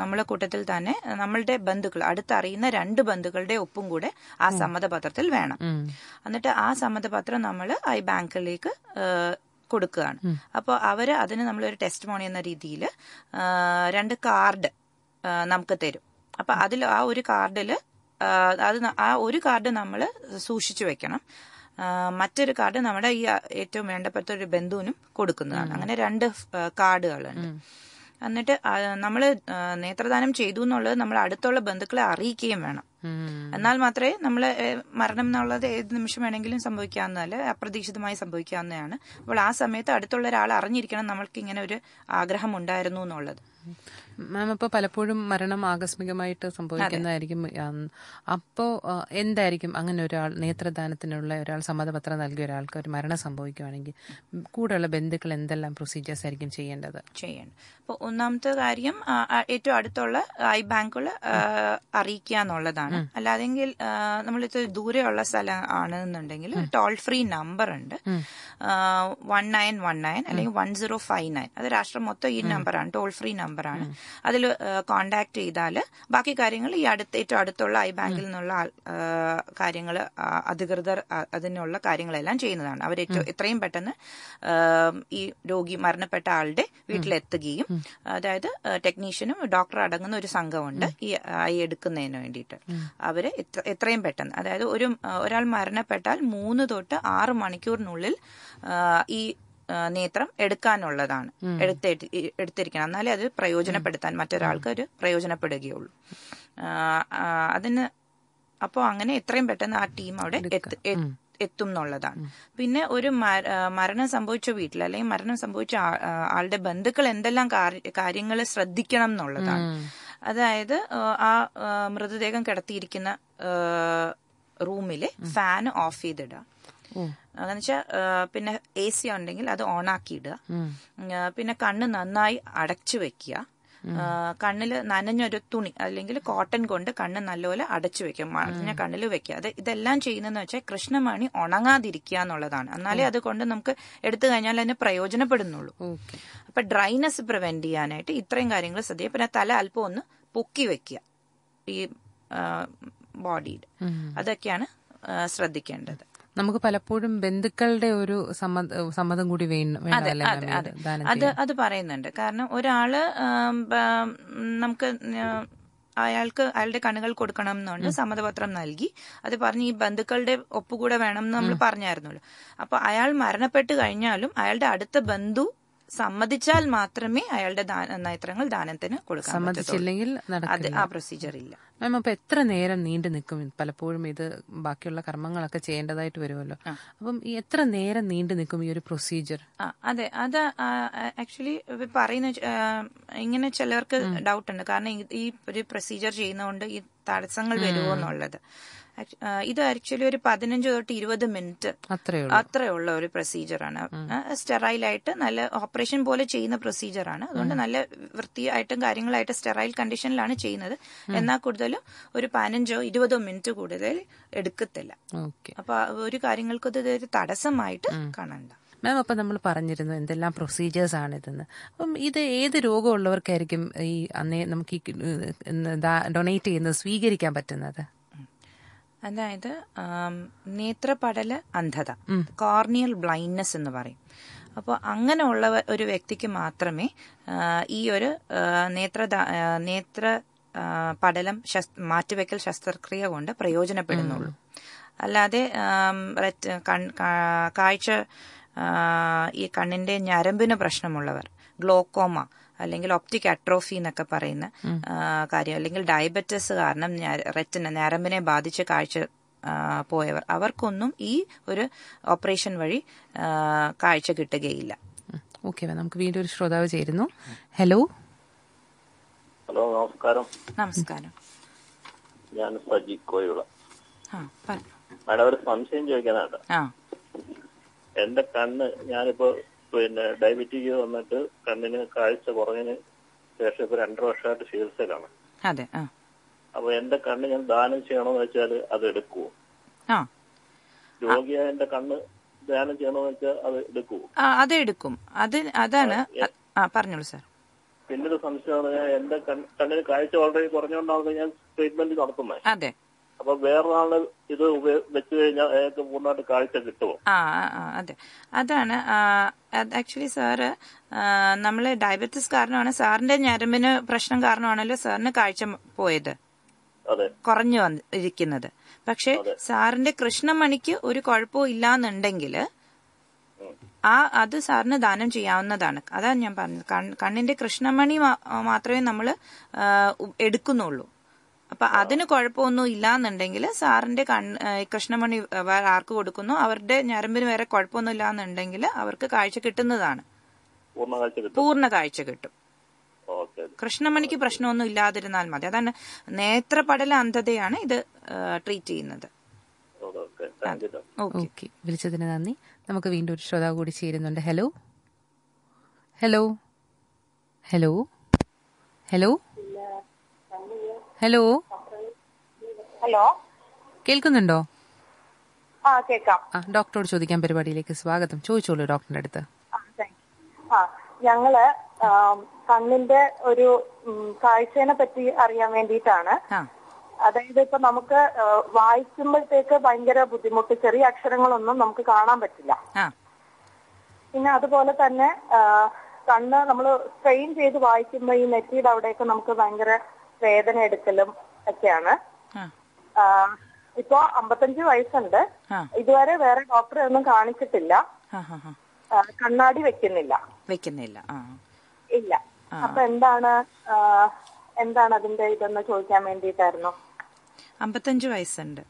S2: നമ്മളെ കൂട്ടത്തിൽ തന്നെ നമ്മളുടെ ബന്ധുക്കൾ അടുത്തറിയുന്ന രണ്ട് ബന്ധുക്കളുടെ ഒപ്പും കൂടെ ആ സമ്മതപത്രത്തിൽ വേണം എന്നിട്ട് ആ സമ്മതപത്രം നമ്മൾ ആ ബാങ്കിലേക്ക് കൊടുക്കുകയാണ് അപ്പോൾ അവർ അതിന് നമ്മളൊരു ടെസ്റ്റ് മോണി എന്ന രീതിയിൽ രണ്ട് കാർഡ് നമുക്ക് തരും അപ്പം അതിൽ ആ ഒരു കാർഡിൽ അത് ആ ഒരു കാർഡ് നമ്മൾ സൂക്ഷിച്ചു വെക്കണം മറ്റൊരു കാർഡ് നമ്മുടെ ഈ ഏറ്റവും വേണ്ടപ്പെട്ട ഒരു ബന്ധുവിനും കൊടുക്കുന്നതാണ് അങ്ങനെ രണ്ട് കാർഡുകളുണ്ട് എന്നിട്ട് നമ്മൾ നേത്രദാനം ചെയ്തു എന്നുള്ളത് നമ്മൾ അടുത്തുള്ള ബന്ധുക്കളെ അറിയിക്കുകയും വേണം എന്നാൽ മാത്രമേ നമ്മൾ മരണം എന്നുള്ളത് ഏത് നിമിഷം വേണമെങ്കിലും സംഭവിക്കാവുന്നതല്ല അപ്രതീക്ഷിതമായി സംഭവിക്കാവുന്നതാണ് അപ്പോൾ ആ സമയത്ത് അടുത്തുള്ള ഒരാൾ അറിഞ്ഞിരിക്കണം നമ്മൾക്ക് ഇങ്ങനെ ഒരു
S1: ആഗ്രഹം ഉണ്ടായിരുന്നു എന്നുള്ളത് മാം അപ്പോൾ പലപ്പോഴും മരണം ആകസ്മികമായിട്ട് സംഭവിക്കുന്നതായിരിക്കും അപ്പോൾ എന്തായിരിക്കും അങ്ങനെ ഒരാൾ നേത്രദാനത്തിനുള്ള ഒരാൾ സമ്മതപത്രം നൽകിയ ഒരാൾക്ക് ഒരു മരണം സംഭവിക്കുകയാണെങ്കിൽ കൂടെയുള്ള ബന്ധുക്കൾ എന്തെല്ലാം പ്രൊസീജിയേഴ്സ് ആയിരിക്കും ചെയ്യേണ്ടത് ചെയ്യണം
S2: അപ്പോൾ ഒന്നാമത്തെ കാര്യം ഏറ്റവും അടുത്തുള്ള ഐ ബാങ്കുകൾ അറിയിക്കുക എന്നുള്ളതാണ് അല്ലാതെങ്കിൽ നമ്മളിത് ദൂരെയുള്ള സ്ഥലം ആണെന്നുണ്ടെങ്കിൽ ടോൾ ഫ്രീ നമ്പർ ഉണ്ട് വൺ നയൻ വൺ നയൻ അല്ലെങ്കിൽ വൺ സീറോ ഫൈവ് നയൻ അത് രാഷ്ട്രം മൊത്തം ഈ നമ്പറാണ് ടോൾ ഫ്രീ നമ്പറാണ് അതിൽ കോണ്ടാക്ട് ചെയ്താൽ ബാക്കി കാര്യങ്ങൾ ഈ അടുത്ത ഏറ്റവും അടുത്തുള്ള ഐ ബാങ്കിൽ നിന്നുള്ള കാര്യങ്ങൾ അധികൃതർ അതിനുള്ള കാര്യങ്ങളെല്ലാം ചെയ്യുന്നതാണ് അവർ ഏറ്റവും എത്രയും പെട്ടെന്ന് ഈ രോഗി മരണപ്പെട്ട ആളുടെ വീട്ടിലെത്തുകയും അതായത് ടെക്നീഷ്യനും ഡോക്ടർ അടങ്ങുന്ന ഒരു സംഘമുണ്ട് ഈ ഐ എടുക്കുന്നതിന് വേണ്ടിയിട്ട് അവര് എത്രയും പെട്ടെന്ന് അതായത് ഒരു ഒരാൾ മരണപ്പെട്ടാൽ മൂന്ന് തൊട്ട് ആറ് മണിക്കൂറിനുള്ളിൽ ഈ നേത്രം എടുക്കാനുള്ളതാണ് എടുത്തേ എടുത്തിരിക്കണം എന്നാലേ അത് പ്രയോജനപ്പെടുത്താൻ മറ്റൊരാൾക്ക് ഒരു പ്രയോജനപ്പെടുകയുള്ളൂ അതിന് അപ്പോൾ അങ്ങനെ എത്രയും പെട്ടെന്ന് ആ ടീം അവിടെ എത്തും എന്നുള്ളതാണ് പിന്നെ ഒരു മരണം സംഭവിച്ച വീട്ടിൽ അല്ലെങ്കിൽ മരണം സംഭവിച്ച ആളുടെ ബന്ധുക്കൾ എന്തെല്ലാം കാര്യങ്ങൾ ശ്രദ്ധിക്കണം എന്നുള്ളതാണ് അതായത് ആ മൃതദേഹം കിടത്തിയിരിക്കുന്ന റൂമിലെ ഫാൻ ഓഫ് ചെയ്തിടുക
S7: അങ്ങനെ
S2: വെച്ചാൽ പിന്നെ എ സി ഉണ്ടെങ്കിൽ അത് ഓൺ ആക്കി
S7: ഇടുക
S2: പിന്നെ കണ്ണ് നന്നായി അടച്ചു വെക്കുക കണ്ണിൽ നനഞ്ഞൊരു തുണി അല്ലെങ്കിൽ കോട്ടൺ കൊണ്ട് കണ്ണ് നല്ലപോലെ അടച്ചു വെക്കും മഴഞ്ഞ കണ്ണിൽ അത് ഇതെല്ലാം ചെയ്യുന്നതെന്ന് വെച്ചാൽ കൃഷ്ണമണി ഉണങ്ങാതിരിക്കുക എന്നുള്ളതാണ് എന്നാലേ അതുകൊണ്ട് നമുക്ക് എടുത്തു കഴിഞ്ഞാൽ അതിന് പ്രയോജനപ്പെടുന്നുള്ളൂ അപ്പൊ ഡ്രൈനെസ് പ്രിവെന്റ് ചെയ്യാനായിട്ട് ഇത്രയും കാര്യങ്ങൾ ശ്രദ്ധിക്കുക പിന്നെ തല അല്പം ഒന്ന് പൊക്കി വെക്കുക ഈ ബോഡിയിൽ അതൊക്കെയാണ് ശ്രദ്ധിക്കേണ്ടത്
S1: നമുക്ക് പലപ്പോഴും ബന്ധുക്കളുടെ ഒരു സമ്മതം കൂടി വേണം അത്
S2: അത് പറയുന്നുണ്ട് കാരണം ഒരാള് നമുക്ക് അയാൾക്ക് അയാളുടെ കണ്ണുകൾ കൊടുക്കണം എന്നുണ്ട് സമ്മതപത്രം നൽകി അത് പറഞ്ഞ് ഈ ബന്ധുക്കളുടെ ഒപ്പുകൂടെ വേണം എന്ന് നമ്മൾ പറഞ്ഞായിരുന്നല്ലോ അപ്പൊ അയാൾ മരണപ്പെട്ട് കഴിഞ്ഞാലും അയാളുടെ അടുത്ത ബന്ധു സമ്മതിച്ചാൽ മാത്രമേ അയാളുടെ നയത്രങ്ങൾ ദാനത്തിന് കൊടുക്കാൻ സമ്മതിച്ചില്ലെങ്കിൽ ആ പ്രൊസീജിയർ ഇല്ല
S1: മാം അപ്പൊ എത്ര നേരം നീണ്ടു നിൽക്കും പലപ്പോഴും ഇത് ബാക്കിയുള്ള കർമ്മങ്ങളൊക്കെ ചെയ്യേണ്ടതായിട്ട് വരുമല്ലോ അപ്പം ഈ എത്ര നേരം നീണ്ടു നിൽക്കും ഈ ഒരു പ്രൊസീജിയർ അതെ
S2: അത് ആക്ച്വലി പറയുന്ന ഇങ്ങനെ ചിലർക്ക് ഡൗട്ട് ഉണ്ട് കാരണം ഈ ഒരു പ്രൊസീജിയർ ചെയ്യുന്നതുകൊണ്ട് ഈ തടസ്സങ്ങൾ വരുമോ എന്നുള്ളത് ഇത് ആക്ച്വലി ഒരു പതിനഞ്ച് തൊട്ട് ഇരുപത് മിനിറ്റ് അത്രയുള്ള ഒരു പ്രൊസീജിയറാണ് സ്റ്റെറൈലായിട്ട് നല്ല ഓപ്പറേഷൻ പോലെ ചെയ്യുന്ന പ്രൊസീജിയറാണ് അതുകൊണ്ട് നല്ല വൃത്തിയായിട്ടും കാര്യങ്ങളായിട്ട് സ്റ്റെറൈൽ കണ്ടീഷനിലാണ് ചെയ്യുന്നത് എന്നാൽ കൂടുതലും ഒരു പതിനഞ്ചോ ഇരുപതോ മിനിറ്റ് കൂടുതൽ എടുക്കത്തില്ല അപ്പൊ ഒരു കാര്യങ്ങൾക്കും ഇത് ഒരു തടസ്സമായിട്ട് കാണണ്ട
S1: മാം അപ്പൊ നമ്മൾ പറഞ്ഞിരുന്നു എന്തെല്ലാം പ്രൊസീജിയേഴ്സ് ആണ് ഇതെന്ന് അപ്പം ഇത് ഏത് രോഗമുള്ളവർക്കായിരിക്കും ഈ അന്നേ നമുക്ക് ഈ ഡൊണേറ്റ് ചെയ്യുന്നത് സ്വീകരിക്കാൻ പറ്റുന്നത്
S2: അതായത് നേത്രപടല അന്ധത കോർണിയൽ ബ്ലൈൻഡ്നെസ് എന്ന് പറയും അപ്പോൾ അങ്ങനെയുള്ള ഒരു വ്യക്തിക്ക് മാത്രമേ ഈ ഒരു നേത്ര നേത്ര പടലം മാറ്റിവെക്കൽ ശസ്ത്രക്രിയ കൊണ്ട് പ്രയോജനപ്പെടുന്നുള്ളൂ അല്ലാതെ കാഴ്ച ഈ കണ്ണിന്റെ ഞരമ്പിന് പ്രശ്നമുള്ളവർ ഗ്ലോക്കോമ അല്ലെങ്കിൽ ഒപ്റ്റിക് അട്രോഫി എന്നൊക്കെ പറയുന്ന കാര്യം അല്ലെങ്കിൽ ഡയബറ്റിസ് കാരണം റെറ്റിന ഞരമ്പിനെ ബാധിച്ച കാഴ്ച പോയവർ അവർക്കൊന്നും ഈ ഒരു ഓപ്പറേഷൻ വഴി കാഴ്ച
S1: കിട്ടുകയില്ല ഓക്കെ നമുക്ക് വീണ്ടും ഒരു ശ്രോതാവ് ചേരുന്നു ഹലോ
S4: ഹലോ നമസ്കാരം നമസ്കാരം ഞാൻ സജി കോയുള്ള മാഡം ഒരു സംശയം ചോദിക്കാനാട്ടോ എന്റെ കണ്ണ് ഞാനിപ്പോ പിന്നെ ഡയബറ്റിക് വന്നിട്ട് കണ്ണിന് കാഴ്ച കുറഞ്ഞതിന് ശേഷം ഇപ്പൊ രണ്ടര വർഷമായിട്ട് ചികിത്സയിലാണ് അതെ അപ്പൊ എന്റെ കണ്ണ് ഞാൻ ദാനം ചെയ്യണമെന്ന് വെച്ചാൽ അത് എടുക്കുവോ രോഗിയായ എന്റെ കണ്ണ് ദാനം ചെയ്യണമെന്ന് വെച്ചാൽ അത് എടുക്കുവോ
S2: അത് എടുക്കും അത് അതാണ് പറഞ്ഞോളൂ സാർ
S4: പിന്നൊരു സംശയമാണ് എന്റെ കണ്ണിന് കാഴ്ച വളരെ കുറഞ്ഞോണ്ടാണ് ഞാൻ ട്രീറ്റ്മെന്റ് നടത്തുന്നത് അതെ അപ്പൊ വേറൊരാള് ഇത് വെച്ചു കഴിഞ്ഞാൽ അയാൾക്ക് പൂർണ്ണമായിട്ട് കാഴ്ച കിട്ടുമോ
S2: ആ അതെ അതാണ് ആക്ച്വലി സാറ് നമ്മൾ ഡയബറ്റിസ് കാരണമാണ് സാറിന്റെ ഞരമ്പിന് പ്രശ്നം കാരണമാണല്ലോ സാറിന് കാഴ്ച പോയത് കുറഞ്ഞു വന്നിരിക്കുന്നത് പക്ഷെ സാറിന്റെ കൃഷ്ണമണിക്ക് ഒരു കുഴപ്പവും ഇല്ലാന്നുണ്ടെങ്കിൽ ആ അത് സാറിന് ദാനം ചെയ്യാവുന്നതാണ് അതാണ് ഞാൻ പറഞ്ഞത് കണ്ണിന്റെ കൃഷ്ണമണി മാത്രമേ നമ്മൾ എടുക്കുന്നുള്ളൂ അപ്പൊ അതിന് കുഴപ്പമൊന്നും ഇല്ലാന്നുണ്ടെങ്കിൽ സാറിന്റെ കൃഷ്ണമണി ആർക്ക് കൊടുക്കുന്നു അവരുടെ ഞരമ്പിന് വേറെ കുഴപ്പമൊന്നും ഇല്ലാന്നുണ്ടെങ്കിൽ അവർക്ക് കാഴ്ച കിട്ടുന്നതാണ് പൂർണ്ണ കാഴ്ച കിട്ടും കൃഷ്ണമണിക്ക് പ്രശ്നമൊന്നും ഇല്ലാതിരുന്നാൽ മതി അതാണ് നേത്രപടല അന്ധതയാണ് ഇത് ട്രീറ്റ് ചെയ്യുന്നത്
S1: ഓക്കെ വിളിച്ചതിന് നന്ദി നമുക്ക് വീണ്ടും ഒരു ശ്രോതാവ് കൂടി ചേരുന്നുണ്ട് hello hello hello hello
S3: hello hello കേൾക്കുന്നുണ്ടോ ആ കേൾക്കാം
S1: ഡോക്ടറോട് ചോദിക്കാൻ പരിപാടിയിലേക്ക് സ്വാഗതം ചോദിച്ചോളൂ ഡോക്ടറിന്റെ അടുത്ത്
S3: ആ ഞങ്ങള് കണ്ണിന്റെ ഒരു കാഴ്ചയെ പറ്റി അറിയാൻ വേണ്ടിയിട്ടാണ് അതായത് ഇപ്പൊ നമുക്ക് വായിക്കുമ്പോഴത്തേക്ക് ഭയങ്കര ബുദ്ധിമുട്ട് ചെറിയ അക്ഷരങ്ങളൊന്നും നമുക്ക് കാണാൻ പറ്റില്ല പിന്നെ അതുപോലെ തന്നെ കണ്ണ് നമ്മൾ സ്ട്രെയിൻ ചെയ്ത് വായിക്കുമ്പോൾ ഈ നെറ്റിയുടെ അവിടെയൊക്കെ നമുക്ക് ഭയങ്കര വേദന എടുക്കലും ഒക്കെയാണ് ഇപ്പോ അമ്പത്തഞ്ച് വയസ്സുണ്ട് ഇതുവരെ വേറെ ഡോക്ടറെ ഒന്നും കാണിച്ചിട്ടില്ല കണ്ണാടി വെക്കുന്നില്ല വെക്കുന്നില്ല ഇല്ല അപ്പൊ എന്താണ് എന്താണ് അതിന്റെ ഇതെന്ന് ചോദിക്കാൻ വേണ്ടിട്ടായിരുന്നു
S2: അമ്പത്തഞ്ച് വയസ്സുണ്ട്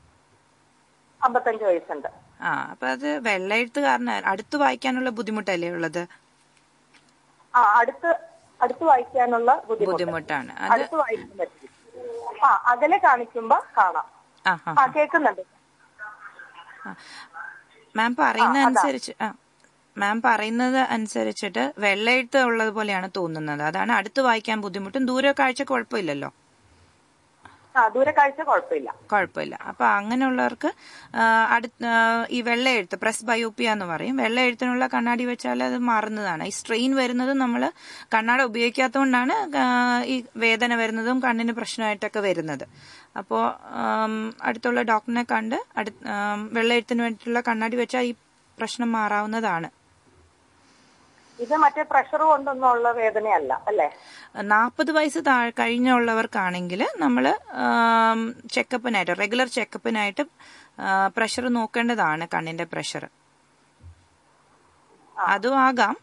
S3: അമ്പത്തഞ്ച് വയസ്സുണ്ട്
S2: ആ അപ്പൊ അത് വെള്ളയെഴുത്ത് കാരണം അടുത്ത് വായിക്കാനുള്ള ബുദ്ധിമുട്ടല്ലേ ഉള്ളത് ആ അടുത്ത് അടുത്ത് വായിക്കാനുള്ള ബുദ്ധിമുട്ടാണ് അടുത്ത്
S3: വായിക്കാൻ ആ അകലെ കാണിക്കുമ്പോ കാണാം ആ കേൾക്കുന്നുണ്ട്
S2: മാം പറയുന്ന അനുസരിച്ച് മാം പറയുന്നത് അനുസരിച്ചിട്ട് വെള്ളയെഴുത്ത് ഉള്ളത് പോലെയാണ് തോന്നുന്നത് അതാണ് അടുത്ത് വായിക്കാൻ ബുദ്ധിമുട്ടും ദൂരക്കാഴ്ച കുഴപ്പമില്ലല്ലോ കുഴപ്പമില്ല കുഴപ്പമില്ല അപ്പൊ അങ്ങനെയുള്ളവർക്ക് അടുത്ത ഈ വെള്ളയെഴുത്ത് പ്രസ് ബയോപ്പിയ എന്ന് പറയും വെള്ളയെഴുത്തിനുള്ള കണ്ണാടി വെച്ചാൽ അത് മാറുന്നതാണ് ഈ സ്ട്രെയിൻ വരുന്നത് നമ്മൾ കണ്ണാടി ഉപയോഗിക്കാത്തതുകൊണ്ടാണ് ഈ വേദന വരുന്നതും കണ്ണിന് പ്രശ്നമായിട്ടൊക്കെ വരുന്നത് അപ്പോൾ അടുത്തുള്ള ഡോക്ടറിനെ കണ്ട് അടു വെള്ളയെഴുത്തിന് വേണ്ടിയിട്ടുള്ള കണ്ണാടി വെച്ചാൽ ഈ പ്രശ്നം മാറാവുന്നതാണ്
S3: ഇത് മറ്റേ പ്രഷർ കൊണ്ടൊന്നുള്ള വേദനയല്ല അല്ലേ
S2: നാൽപ്പത് വയസ്സ് താഴെ കഴിഞ്ഞുള്ളവർക്കാണെങ്കിൽ നമ്മൾ ചെക്കപ്പിനായിട്ട് റെഗുലർ ചെക്കപ്പിനായിട്ട് പ്രഷർ നോക്കേണ്ടതാണ് കണ്ണിന്റെ പ്രഷർ അതും ആകാം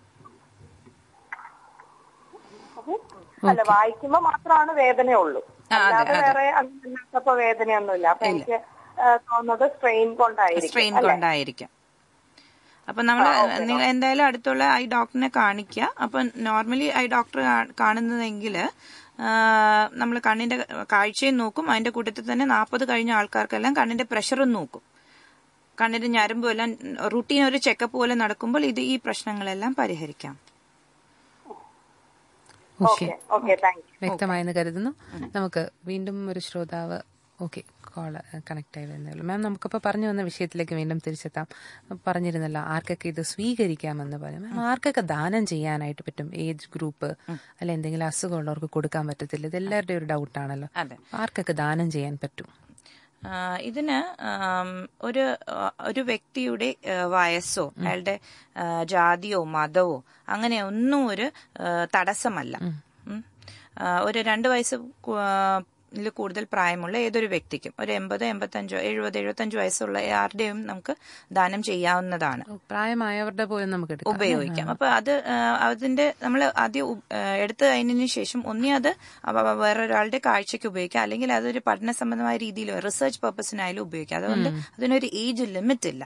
S2: അല്ല വായിക്കുമ്പോ മാത്രമാണ്
S3: വേദനയുള്ളൂ അല്ലാതെ വേറെ അങ്ങനത്തപ്പോ വേദനയൊന്നുമില്ല അപ്പൊ എനിക്ക് തോന്നുന്നത് സ്ട്രെയിൻ കൊണ്ടായിരിക്കും സ്ട്രെയിൻ
S2: കൊണ്ടായിരിക്കും അപ്പൊ നമ്മൾ നിങ്ങൾ എന്തായാലും അടുത്തുള്ള ഐ ഡോക്ടറിനെ കാണിക്കുക അപ്പൊ നോർമലി ഐ ഡോക്ടർ കാണുന്നതെങ്കിൽ നമ്മൾ കണ്ണിന്റെ കാഴ്ചയും നോക്കും അതിന്റെ കൂട്ടത്തിൽ തന്നെ നാൽപ്പത് കഴിഞ്ഞ ആൾക്കാർക്കെല്ലാം കണ്ണിന്റെ പ്രഷറും നോക്കും കണ്ണിന്റെ ഞരമ്പ് എല്ലാം റുട്ടീൻ ഒരു ചെക്കപ്പ് പോലെ നടക്കുമ്പോൾ ഇത് ഈ പ്രശ്നങ്ങളെല്ലാം പരിഹരിക്കാം
S1: വ്യക്തമായെന്ന് കരുതുന്നു നമുക്ക് വീണ്ടും ഒരു ശ്രോതാവ് ഓക്കെ കോൾ കണക്ട് ആയി ഉള്ളൂ മാം നമുക്കിപ്പോൾ പറഞ്ഞു വന്ന വിഷയത്തിലേക്ക് വീണ്ടും തിരിച്ചെത്താം പറഞ്ഞിരുന്നല്ലോ ആർക്കൊക്കെ ഇത് സ്വീകരിക്കാമെന്ന് പറഞ്ഞു മാം ആർക്കൊക്കെ ദാനം ചെയ്യാനായിട്ട് പറ്റും ഏജ് ഗ്രൂപ്പ് അല്ലെ എന്തെങ്കിലും അസുഖമുള്ളവർക്ക് കൊടുക്കാൻ പറ്റത്തില്ല ഇത് എല്ലാവരുടെയും ഒരു ഡൗട്ടാണല്ലോ ആർക്കൊക്കെ ദാനം ചെയ്യാൻ പറ്റും
S2: ഇതിന് ഒരു ഒരു വ്യക്തിയുടെ വയസ്സോ അയാളുടെ ജാതിയോ മതമോ അങ്ങനെ ഒന്നും ഒരു തടസ്സമല്ല ഒരു രണ്ട് വയസ്സ് കൂടുതൽ പ്രായമുള്ള ഏതൊരു വ്യക്തിക്കും ഒരു എൺപത് എൺപത്തഞ്ചോ എഴുപത് എഴുപത്തഞ്ചോ വയസ്സുള്ള ആരുടെയും നമുക്ക് ദാനം ചെയ്യാവുന്നതാണ് പ്രായമായവരുടെ പോലും നമുക്ക് ഉപയോഗിക്കാം അപ്പൊ അത് അതിന്റെ നമ്മൾ ആദ്യം എടുത്തു കഴിഞ്ഞതിന് ശേഷം ഒന്നി അത് വേറൊരാളുടെ കാഴ്ചയ്ക്ക് ഉപയോഗിക്കാം അല്ലെങ്കിൽ അതൊരു പഠന സംബന്ധമായ രീതിയിൽ റിസർച്ച് പർപ്പസിനായാലും ഉപയോഗിക്കാം അതുകൊണ്ട് അതിനൊരു ഏജ് ലിമിറ്റ് ഇല്ല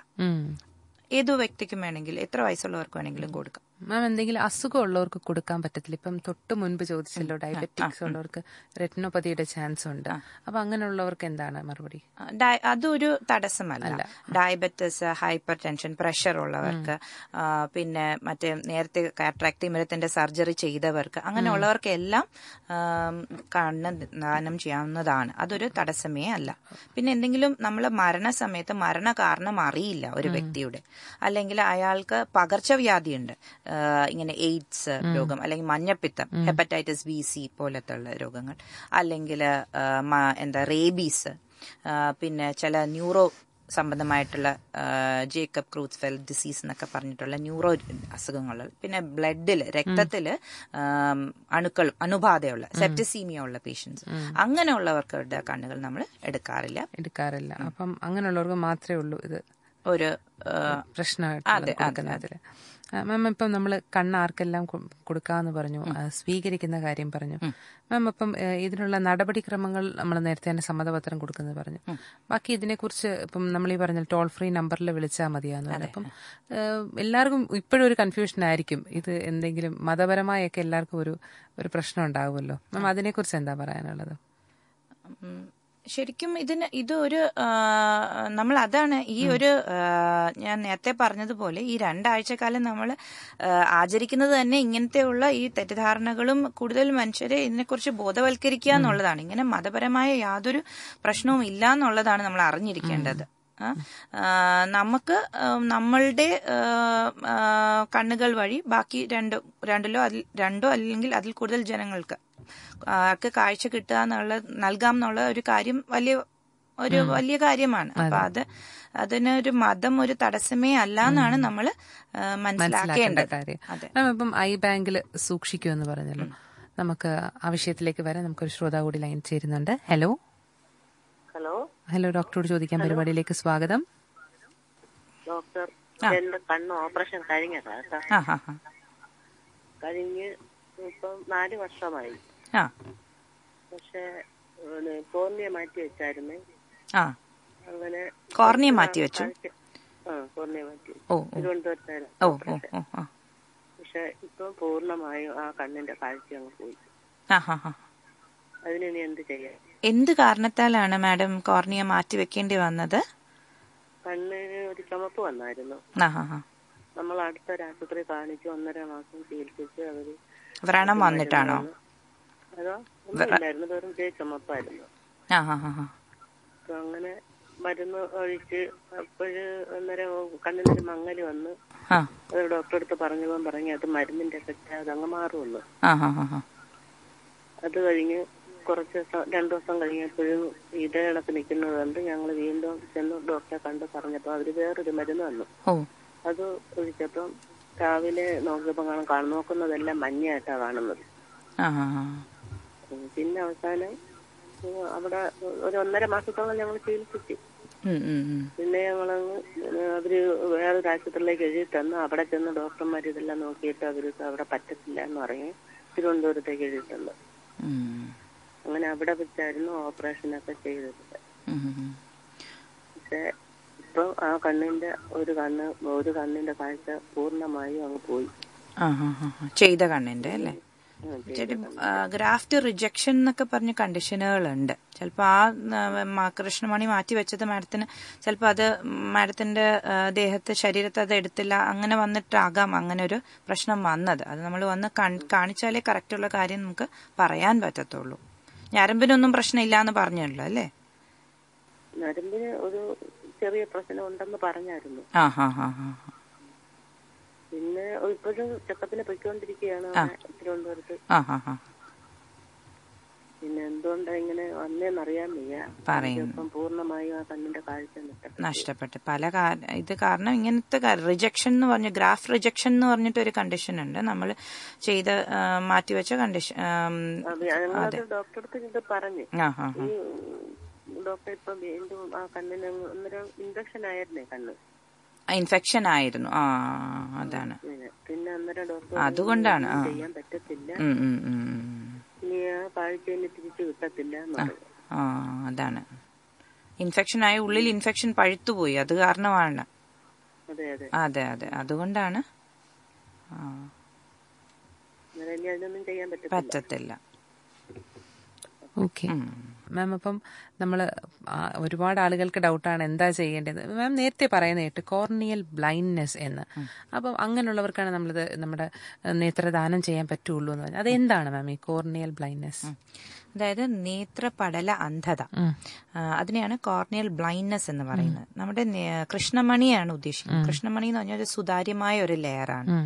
S2: ഏതു വ്യക്തിക്കും വേണമെങ്കിലും എത്ര വയസ്സുള്ളവർക്ക് വേണമെങ്കിലും കൊടുക്കാം
S1: മാം എന്തെങ്കിലും അസുഖം ഉള്ളവർക്ക് കൊടുക്കാൻ പറ്റത്തില്ല ഇപ്പം തൊട്ട് മുൻപ് ചോദിച്ചല്ലോ ഡയബറ്റിക്സ് ഉള്ളവർക്ക് റെറ്റിനോപ്പതിയുടെ ചാൻസ് ഉണ്ട് അപ്പൊ അങ്ങനെയുള്ളവർക്ക് എന്താണ് മറുപടി
S2: അതൊരു തടസ്സമല്ല ഡയബറ്റിസ് ഹൈപ്പർ ടെൻഷൻ പ്രഷർ ഉള്ളവർക്ക് പിന്നെ മറ്റേ നേരത്തെ കാട്രാക്ട് ഇമരത്തിന്റെ സർജറി ചെയ്തവർക്ക് അങ്ങനെയുള്ളവർക്കെല്ലാം കണ്ണ് ദാനം ചെയ്യാവുന്നതാണ് അതൊരു തടസ്സമേ അല്ല പിന്നെ എന്തെങ്കിലും നമ്മൾ സമയത്ത് മരണ കാരണം അറിയില്ല ഒരു വ്യക്തിയുടെ അല്ലെങ്കിൽ അയാൾക്ക് പകർച്ചവ്യാധിയുണ്ട് ഇങ്ങനെ എയ്ഡ്സ് രോഗം അല്ലെങ്കിൽ മഞ്ഞപ്പിത്തം ഹെപ്പറ്റൈറ്റിസ് ബി സി പോലത്തെ ഉള്ള രോഗങ്ങൾ അല്ലെങ്കിൽ എന്താ റേബീസ് പിന്നെ ചില ന്യൂറോ സംബന്ധമായിട്ടുള്ള ജേക്കബ് ക്രൂത്ത്ഫെൽ ഡിസീസ് എന്നൊക്കെ പറഞ്ഞിട്ടുള്ള ന്യൂറോ അസുഖങ്ങൾ പിന്നെ ബ്ലഡിൽ രക്തത്തിൽ അണുക്കൾ അണുബാധയുള്ള സെപ്റ്റസീമിയ ഉള്ള
S1: പേഷ്യൻസ് അങ്ങനെയുള്ളവർക്കുടെ കണ്ണുകൾ നമ്മൾ എടുക്കാറില്ല എടുക്കാറില്ല അപ്പം അങ്ങനെയുള്ളവർക്ക് മാത്രമേ ഉള്ളൂ ഇത് ഒരു പ്രശ്നമായിട്ട് അതെ അതെ മാം ഇപ്പം നമ്മൾ ആർക്കെല്ലാം കൊടുക്കാന്ന് പറഞ്ഞു സ്വീകരിക്കുന്ന കാര്യം പറഞ്ഞു മാം ഇപ്പം ഇതിനുള്ള നടപടിക്രമങ്ങൾ നമ്മൾ നേരത്തെ തന്നെ സമ്മതപത്രം കൊടുക്കുന്നത് പറഞ്ഞു ബാക്കി ഇതിനെക്കുറിച്ച് ഇപ്പം നമ്മൾ ഈ പറഞ്ഞ ടോൾ ഫ്രീ നമ്പറിൽ വിളിച്ചാൽ മതിയാന്ന് പറഞ്ഞു അപ്പം എല്ലാവർക്കും ഇപ്പോഴും ഒരു കൺഫ്യൂഷൻ ആയിരിക്കും ഇത് എന്തെങ്കിലും മതപരമായൊക്കെ എല്ലാവർക്കും ഒരു ഒരു പ്രശ്നം ഉണ്ടാവുമല്ലോ മാം അതിനെക്കുറിച്ച് എന്താ പറയാനുള്ളത്
S2: ശരിക്കും ഇതിന് ഇതൊരു നമ്മൾ അതാണ് ഈ ഒരു ഞാൻ നേരത്തെ പറഞ്ഞതുപോലെ ഈ രണ്ടാഴ്ചക്കാലം നമ്മൾ ആചരിക്കുന്നത് തന്നെ ഇങ്ങനത്തെയുള്ള ഈ തെറ്റിദ്ധാരണകളും കൂടുതൽ മനുഷ്യരെ ഇതിനെക്കുറിച്ച് ബോധവൽക്കരിക്കുക എന്നുള്ളതാണ് ഇങ്ങനെ മതപരമായ യാതൊരു പ്രശ്നവും ഇല്ല എന്നുള്ളതാണ് നമ്മൾ അറിഞ്ഞിരിക്കേണ്ടത് നമുക്ക് നമ്മളുടെ കണ്ണുകൾ വഴി ബാക്കി രണ്ടോ രണ്ടിലോ രണ്ടോ അല്ലെങ്കിൽ അതിൽ കൂടുതൽ ജനങ്ങൾക്ക് ആർക്ക് കാഴ്ച കിട്ടുക എന്നുള്ള നൽകാം എന്നുള്ള ഒരു കാര്യം വലിയ ഒരു വലിയ കാര്യമാണ് അപ്പൊ അത് അതിനൊരു മതം ഒരു തടസ്സമേ അല്ല എന്നാണ് നമ്മൾ മനസ്സിലാക്കേണ്ടത്
S1: നമ്മളിപ്പം ഐ ബാങ്കിൽ സൂക്ഷിക്കുമെന്ന് പറഞ്ഞല്ലോ നമുക്ക് ആവശ്യത്തിലേക്ക് വരാൻ നമുക്കൊരു ശ്രോതാ കൂടി ലൈൻ ചേരുന്നുണ്ട് ഹലോ ഹലോ ഹലോ ഡോക്ടറോട് ചോദിക്കാൻ പരിപാടിയിലേക്ക് സ്വാഗതം
S3: ഡോക്ടർ എന്റെ കണ്ണ് ഓപ്പറേഷൻ കഴിഞ്ഞതാ കഴിഞ്ഞ് ഇപ്പം നാല് വർഷമായി കോർണിയ മാറ്റി മാറ്റി വെച്ചു മാറ്റി ആ കണ്ണിന്റെ കാഴ്ച അങ്ങ് പോയി എന്ത്
S2: എന്ത് കാരണത്താലാണ് മാഡം കോർണിയ മാറ്റി വെക്കേണ്ടി വന്നത്
S3: കണ്ണിന് ഒരു ചുമപ്പ് വന്നായിരുന്നു നമ്മൾ അടുത്തൊരു ആശുപത്രി കാണിച്ചു ഒന്നര മാസം ചികിത്സിച്ച് അവര്
S2: വ്രണം വന്നിട്ടാണോ
S3: അങ്ങനെ മരുന്ന് ഒഴിച്ച് അപ്പോഴ് അന്നേരം കണ്ണിനൊരു മങ്ങല് വന്ന് അത് ഡോക്ടറെ അടുത്ത് പറഞ്ഞപ്പോൾ പറഞ്ഞു അത് മരുന്നിന്റെ എഫക്റ്റ് അങ്ങ് മാറുള്ളൂ അത് കഴിഞ്ഞ് കുറച്ച് ദിവസം രണ്ടു ദിവസം കഴിഞ്ഞപ്പോഴും ഇതേടത്ത് കണക്ക് നിൽക്കുന്നത് കണ്ട് ഞങ്ങൾ വീണ്ടും ചെന്ന് ഡോക്ടറെ കണ്ട് പറഞ്ഞപ്പോ അവര് വേറൊരു മരുന്ന് വന്നു അത് ഒഴിച്ചപ്പം രാവിലെ നോക്കിയപ്പോ കാണാൻ നോക്കുന്നതെല്ലാം മഞ്ഞയായിട്ടാണ് കാണുന്നത് പിന്നെ അവസാനം അവിടെ ഒരു ഒന്നര മാസത്തോളം ഞങ്ങൾ ചികിത്സിച്ചു പിന്നെ ഞങ്ങളങ്ങ് അവര് വേറൊരു ആശുപത്രിയിലേക്ക് എഴുതി തന്നു അവിടെ ചെന്ന് ഡോക്ടർമാർ ഇതെല്ലാം നോക്കിയിട്ട് അവര് അവിടെ പറ്റത്തില്ല എന്ന് പറഞ്ഞു തിരുവനന്തപുരത്തേക്ക് എഴുതി തന്നു അങ്ങനെ അവിടെ വെച്ചായിരുന്നു ഓപ്പറേഷൻ ഒക്കെ ചെയ്തത് പക്ഷെ ഇപ്പൊ ആ കണ്ണിന്റെ ഒരു കണ്ണ് ഒരു കണ്ണിന്റെ കാഴ്ച പൂർണ്ണമായും അങ്ങ് പോയി
S2: ചെയ്ത കണ്ണിന്റെ അല്ലേ ഗ്രാഫ്റ്റ് റിജക്ഷൻ എന്നൊക്കെ പറഞ്ഞ കണ്ടീഷനുകളുണ്ട് ചിലപ്പോൾ ആ കൃഷ്ണമണി മാറ്റി വെച്ചത് മാഡത്തിന് ചിലപ്പോൾ അത് മാഡത്തിന്റെ ദേഹത്തെ ശരീരത്തെ അത് എടുത്തില്ല അങ്ങനെ വന്നിട്ടാകാം അങ്ങനെ ഒരു പ്രശ്നം വന്നത് അത് നമ്മൾ വന്ന് കാണിച്ചാലേ കറക്റ്റുള്ള കാര്യം നമുക്ക് പറയാൻ പറ്റത്തുള്ളൂ ഞരമ്പിനൊന്നും പ്രശ്നമില്ല എന്ന് പറഞ്ഞല്ലോ അല്ലേ
S3: ഞരമ്പിന് ഒരു ചെറിയ പ്രശ്നം ഉണ്ടെന്ന് പറഞ്ഞായിരുന്നു
S2: ആ ഹാ ഹാ ഹാ
S3: പിന്നെ ഇപ്പോഴും ചെക്കപ്പിന് പൊയ്ക്കൊണ്ടിരിക്കുകയാണ് തിരുവനന്തപുരത്ത് പിന്നെ എന്തുകൊണ്ടാ ഇങ്ങനെ വന്നേന്നറിയാൻ വയ്യ പറയുന്നു പൂർണ്ണമായും ആ കണ്ണിന്റെ കാഴ്ച
S2: നഷ്ടപ്പെട്ടു പല ഇത് കാരണം ഇങ്ങനത്തെ റിജക്ഷൻ എന്ന് പറഞ്ഞ ഗ്രാഫ് റിജക്ഷൻ എന്ന് പറഞ്ഞിട്ട് ഒരു കണ്ടീഷൻ ഉണ്ട് നമ്മൾ ചെയ്ത മാറ്റിവെച്ച കണ്ടീഷൻ
S3: ഡോക്ടർക്ക് ഇത് പറഞ്ഞു ഡോക്ടർ ഇപ്പൊ വീണ്ടും ആ കണ്ണിന് ഇഞ്ചക്ഷൻ ആയിരുന്നേ കണ്ണ്
S2: ഇൻഫെക്ഷൻ ആയിരുന്നു ആ അതാണ്
S3: പിന്നെ അന്നേരം ഡോക്ടർ അതുകൊണ്ടാണ് ചെയ്യാൻ പറ്റത്തില്ല ഇനി ആ പാഴ്ചയിൽ തിരിച്ചു
S2: ആ അതാണ് ഇൻഫെക്ഷൻ ആയ ഉള്ളിൽ ഇൻഫെക്ഷൻ പഴുത്തുപോയി അത് കാരണമാണ് അതെ അതെ അതുകൊണ്ടാണ്
S3: പറ്റത്തില്ല
S1: ഓക്കെ മാം അപ്പം നമ്മൾ ഒരുപാട് ആളുകൾക്ക് ഡൗട്ടാണ് എന്താ ചെയ്യേണ്ടത് മാം നേരത്തെ പറയുന്നതായിട്ട് കോർണിയൽ ബ്ലൈൻഡ്നെസ് എന്ന് അപ്പം അങ്ങനെയുള്ളവർക്കാണ് നമ്മളിത് നമ്മുടെ നേത്രദാനം ചെയ്യാൻ പറ്റുള്ളൂ എന്ന് പറഞ്ഞാൽ അതെന്താണ് മാം ഈ കോർണിയൽ ബ്ലൈൻഡ്നെസ് അതായത് നേത്രപടല അന്ധത അതിനെയാണ് കോർണിയൽ ബ്ലൈൻഡ്നെസ് എന്ന് പറയുന്നത്
S2: നമ്മുടെ കൃഷ്ണമണിയാണ് ഉദ്ദേശിക്കുന്നത് കൃഷ്ണമണി എന്ന് പറഞ്ഞാൽ ഒരു സുതാര്യമായ ഒരു ലെയറാണ്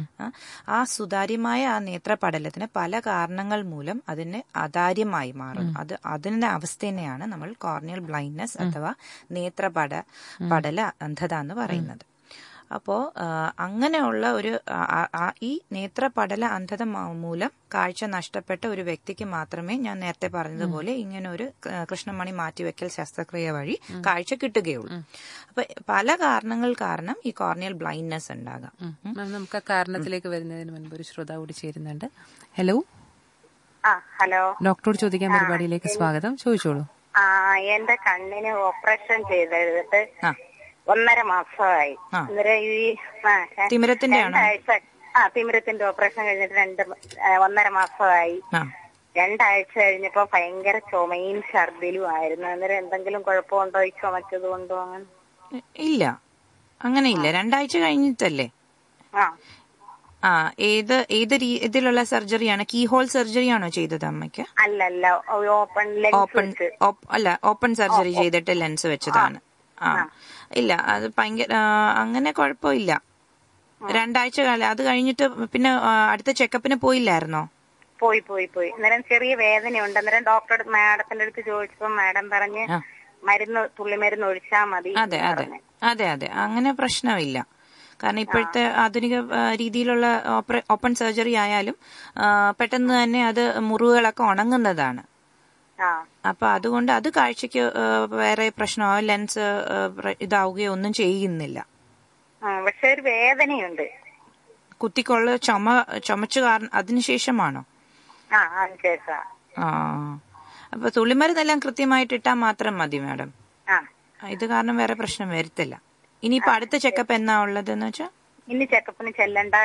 S2: ആ സുതാര്യമായ ആ നേത്രപടലത്തിന് പല കാരണങ്ങൾ മൂലം അതിന് അതാര്യമായി മാറും അത് അതിന്റെ അവസ്ഥ തന്നെയാണ് നമ്മൾ കോർണിയൽ ബ്ലൈൻഡ്നെസ് അഥവാ നേത്രപട പടല അന്ധത എന്ന് പറയുന്നത് അപ്പോൾ അങ്ങനെയുള്ള ഒരു ഈ നേത്രപടല അന്ധത മൂലം കാഴ്ച നഷ്ടപ്പെട്ട ഒരു വ്യക്തിക്ക് മാത്രമേ ഞാൻ നേരത്തെ പറഞ്ഞതുപോലെ ഇങ്ങനെ ഒരു കൃഷ്ണമണി മാറ്റിവെക്കൽ ശസ്ത്രക്രിയ വഴി കാഴ്ച കിട്ടുകയുള്ളൂ അപ്പൊ
S1: പല കാരണങ്ങൾ കാരണം ഈ കോർണിയൽ ബ്ലൈൻഡ്നെസ് ഉണ്ടാകാം നമുക്ക് ആ കാരണത്തിലേക്ക് വരുന്നതിന് മുൻപ് ഒരു ശ്രോതാവ് കൂടി ചേരുന്നുണ്ട് ഹലോ ഹലോ ഡോക്ടറോട് ചോദിക്കാൻ പരിപാടിയിലേക്ക് സ്വാഗതം ചോദിച്ചോളൂ
S3: എന്റെ കണ്ണിന് ഓപ്പറേഷൻ ചെയ്തെടുത്ത് ഒന്നര മാസമായി അന്നേരം ഈ തിമിരത്തിന്റെ രണ്ടാഴ്ച ആ തിമിരത്തിന്റെ ഓപ്പറേഷൻ കഴിഞ്ഞിട്ട് രണ്ട് ഒന്നര മാസമായി രണ്ടാഴ്ച കഴിഞ്ഞപ്പോ ഭയങ്കര ചുമയും ഛർദിലും ആയിരുന്നു അന്നേരം എന്തെങ്കിലും കുഴപ്പമുണ്ടോ ഈ ചുമച്ചത് കൊണ്ടോ
S2: അങ്ങനെ ഇല്ല ഇല്ല രണ്ടാഴ്ച കഴിഞ്ഞിട്ടല്ലേ ആ ഏത് ഏത് രീതിയിലുള്ള സർജറിയാണ് കീ ഹോൾ സർജറി ആണോ ചെയ്തത് അമ്മയ്ക്ക്
S3: അല്ലല്ല ഓപ്പൺ ഓപ്പൺ
S2: അല്ല ഓപ്പൺ സർജറി ചെയ്തിട്ട് ലെൻസ് വെച്ചതാണ് ആ ഇല്ല അത് ഭയങ്കര അങ്ങനെ കുഴപ്പമില്ല രണ്ടാഴ്ച കാലം അത് കഴിഞ്ഞിട്ട് പിന്നെ അടുത്ത ചെക്കപ്പിന് പോയില്ലായിരുന്നോ
S3: പോയി പോയി പോയി അന്നേരം ചെറിയ വേദനയുണ്ട് അന്നേരം ഡോക്ടറെ മാഡത്തിന്റെ അടുത്ത് ചോദിച്ചപ്പോ മാഡം പറഞ്ഞ് മരുന്ന് മരുന്ന് ഒഴിച്ചാ മതി അതെ അതെ
S2: അതെ അതെ അങ്ങനെ പ്രശ്നമില്ല കാരണം ഇപ്പോഴത്തെ ആധുനിക രീതിയിലുള്ള ഓപ്പൺ സർജറി ആയാലും പെട്ടെന്ന് തന്നെ അത് മുറിവുകളൊക്കെ ഉണങ്ങുന്നതാണ് അപ്പൊ അതുകൊണ്ട് അത് കാഴ്ചക്ക് വേറെ പ്രശ്നമോ ലെൻസ് ഇതാവുകയോ ഒന്നും ചെയ്യുന്നില്ല
S3: പക്ഷെ ഒരു വേദനയുണ്ട്
S2: കുത്തിക്കൊള്ള ചുമ ചുമച്ചു കാരണം അതിനുശേഷമാണോ ആ അപ്പൊ എല്ലാം കൃത്യമായിട്ട് ഇട്ടാൽ മാത്രം മതി മാഡം ഇത് കാരണം വേറെ പ്രശ്നം വരത്തില്ല ഇനിയിപ്പോ അടുത്ത ചെക്കപ്പ് എന്നാ ഉള്ളത് എന്ന് വെച്ചാ ഇനി ചെക്കപ്പിന് ചെല്ലണ്ട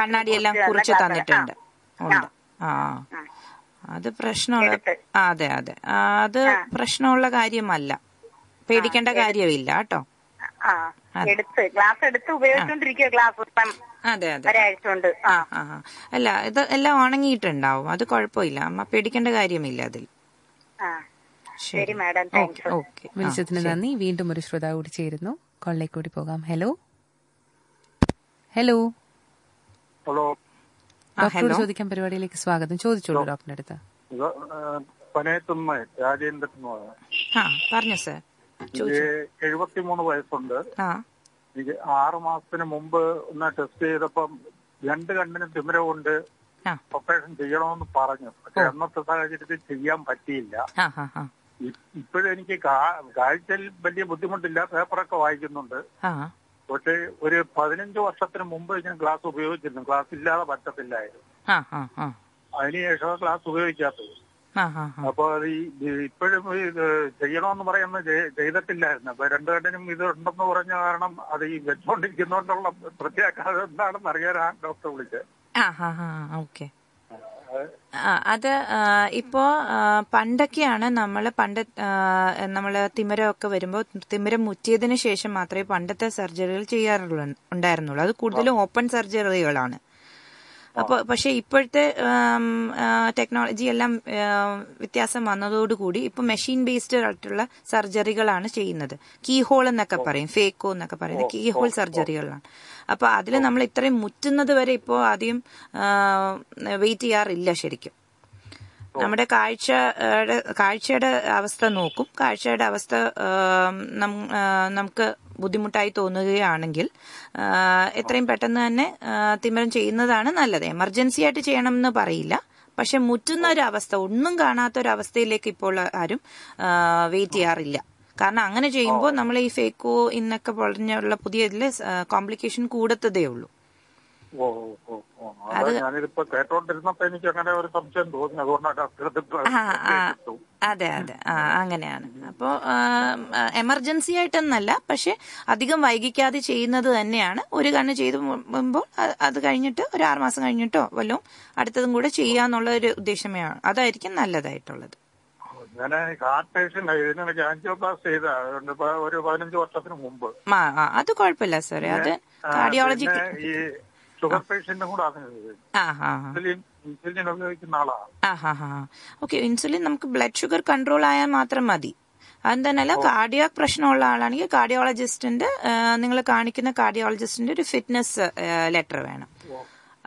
S2: കണ്ണാടി എല്ലാം കുറിച്ച് തന്നിട്ടുണ്ട് ആ അത് പ്രശ്നമുള്ള അതെ അതെ അത് പ്രശ്നമുള്ള കാര്യമല്ല പേടിക്കേണ്ട കാര്യമില്ല കേട്ടോ
S3: എടുത്ത് ഗ്ലാസ് എടുത്ത് ഉപയോഗിച്ചോണ്ടിരിക്കുക ഗ്ലാസ് അതെ അതെ
S2: അല്ല ഇത് എല്ലാം ഉണങ്ങിയിട്ടുണ്ടാവും അത് കുഴപ്പമില്ല അമ്മ പേടിക്കേണ്ട കാര്യമില്ല അതിൽ ശരി മാഡം വിളിച്ചതിന് നന്ദി
S1: വീണ്ടും ഒരു ശ്രോതാവ് കൂടി ചേരുന്നു കൊള്ളേക്കൂടി പോകാം ഹലോ ഹലോ ഹലോ ഡോക്ടറോട് ചോദിക്കാൻ പരിപാടിയിലേക്ക് സ്വാഗതം ചോദിച്ചോളൂ ഡോക്ടറിന്റെ അടുത്ത് രാജേന്ദ്രൻ പറഞ്ഞു സർ
S4: എഴുപത്തിമൂന്ന് വയസ്സുണ്ട് ആറു മാസത്തിന് മുമ്പ് ഒന്ന് ടെസ്റ്റ് ചെയ്തപ്പം രണ്ട് കണ്ണിന് കൊണ്ട് ഓപ്പറേഷൻ ചെയ്യണമെന്ന് പറഞ്ഞു പക്ഷെ അന്നത്തെ സാഹചര്യത്തിൽ ചെയ്യാൻ പറ്റിയില്ല ഇപ്പോഴെനിക്ക് എനിക്ക് കാഴ്ചയിൽ വലിയ ബുദ്ധിമുട്ടില്ല പേപ്പറൊക്കെ വായിക്കുന്നുണ്ട് പക്ഷെ ഒരു പതിനഞ്ച് വർഷത്തിന് മുമ്പ് ഞാൻ ഗ്ലാസ് ഉപയോഗിച്ചിരുന്നു ഗ്ലാസ് ഇല്ലാതെ പറ്റത്തില്ലായിരുന്നു അതിനുശേഷം ഗ്ലാസ് ഉപയോഗിക്കാത്തത് അപ്പൊ അത് ഇപ്പോഴും ചെയ്യണമെന്ന് പറയുന്ന ചെയ്തിട്ടില്ലായിരുന്നു അപ്പൊ കണ്ടിനും ഇത് ഉണ്ടെന്ന് പറഞ്ഞ കാരണം അത് ഈ വെച്ചോണ്ടിരിക്കുന്നോണ്ടുള്ള പ്രത്യേകത എന്താണെന്ന് അറിയാൻ ഡോക്ടർ
S5: വിളിച്ചത്
S2: അത് ഇപ്പോ പണ്ടൊക്കെയാണ് നമ്മൾ പണ്ട് നമ്മൾ തിമിരമൊക്കെ വരുമ്പോൾ തിമിരം മുറ്റിയതിനു ശേഷം മാത്രമേ പണ്ടത്തെ സർജറികൾ ചെയ്യാറുള്ളൂ ഉണ്ടായിരുന്നുള്ളൂ അത് കൂടുതലും ഓപ്പൺ സർജറികളാണ് അപ്പോൾ പക്ഷെ ഇപ്പോഴത്തെ ടെക്നോളജി എല്ലാം വ്യത്യാസം വന്നതോടുകൂടി ഇപ്പൊ മെഷീൻ ബേസ്ഡ് ആയിട്ടുള്ള സർജറികളാണ് ചെയ്യുന്നത് കീ ഹോൾ എന്നൊക്കെ പറയും ഫേക്കോ എന്നൊക്കെ പറയുന്നത് കീ ഹോൾ സർജറികളാണ് അപ്പൊ അതിൽ നമ്മൾ ഇത്രയും മുറ്റുന്നത് വരെ ഇപ്പോൾ ആദ്യം വെയിറ്റ് ചെയ്യാറില്ല ശരിക്കും നമ്മുടെ കാഴ്ച കാഴ്ചയുടെ അവസ്ഥ നോക്കും കാഴ്ചയുടെ അവസ്ഥ നമുക്ക് ബുദ്ധിമുട്ടായി തോന്നുകയാണെങ്കിൽ എത്രയും പെട്ടെന്ന് തന്നെ തിമരം ചെയ്യുന്നതാണ് നല്ലത് എമർജൻസി ആയിട്ട് ചെയ്യണമെന്ന് പറയില്ല പക്ഷെ മുറ്റുന്ന ഒരു അവസ്ഥ ഒന്നും കാണാത്ത ഒരു അവസ്ഥയിലേക്ക് ഇപ്പോൾ ആരും വെയിറ്റ് ചെയ്യാറില്ല കാരണം അങ്ങനെ ചെയ്യുമ്പോൾ നമ്മൾ ഈ ഫേക്കോ ഇന്നൊക്കെ പറഞ്ഞുള്ള പുതിയ കോംപ്ലിക്കേഷൻ കൂടത്തതേ ഉള്ളൂ
S4: അത് ഞാനിതിപ്പോ കേട്ടോണ്ടിരുന്നപ്പോ എനിക്ക് അങ്ങനെ ഒരു സംശയം തോന്നി അതുകൊണ്ടാണ്
S2: അതെ അതെ ആ അങ്ങനെയാണ് അപ്പോൾ എമർജൻസി ആയിട്ടൊന്നല്ല പക്ഷെ അധികം വൈകിക്കാതെ ചെയ്യുന്നത് തന്നെയാണ് ഒരു കണ്ണ് ചെയ്തു മുമ്പോ അത് കഴിഞ്ഞിട്ട് ഒരു ആറ് മാസം കഴിഞ്ഞിട്ടോ വല്ലതും അടുത്തതും കൂടെ ചെയ്യാന്നുള്ള ഒരു ഉദ്ദേശമേ അതായിരിക്കും നല്ലതായിട്ടുള്ളത്
S4: ഞാൻ ഹാർട്ട് പേഷ്യന്റ് ഇതിനിടയ്ക്ക് ആൻജിയോപ്ലാസ്റ്റ് ചെയ്ത ഒരു പതിനഞ്ച് വർഷത്തിന്
S2: മുമ്പ് അത് കുഴപ്പമില്ല സാറേ അത് കാർഡിയോളജി ഷുഗർ
S4: പേഷ്യന്റും കൂടെ ഇൻസുലിൻ ഉപയോഗിക്കുന്ന
S2: ആളാണ് ഓക്കെ ഇൻസുലിൻ നമുക്ക് ബ്ലഡ് ഷുഗർ കൺട്രോൾ ആയാൽ മാത്രം മതി അതെന്തല്ല കാർഡിയാക് പ്രശ്നമുള്ള ആളാണെങ്കിൽ കാർഡിയോളജിസ്റ്റിന്റെ നിങ്ങൾ കാണിക്കുന്ന കാർഡിയോളജിസ്റ്റിന്റെ ഒരു ഫിറ്റ്നസ് ലെറ്റർ വേണം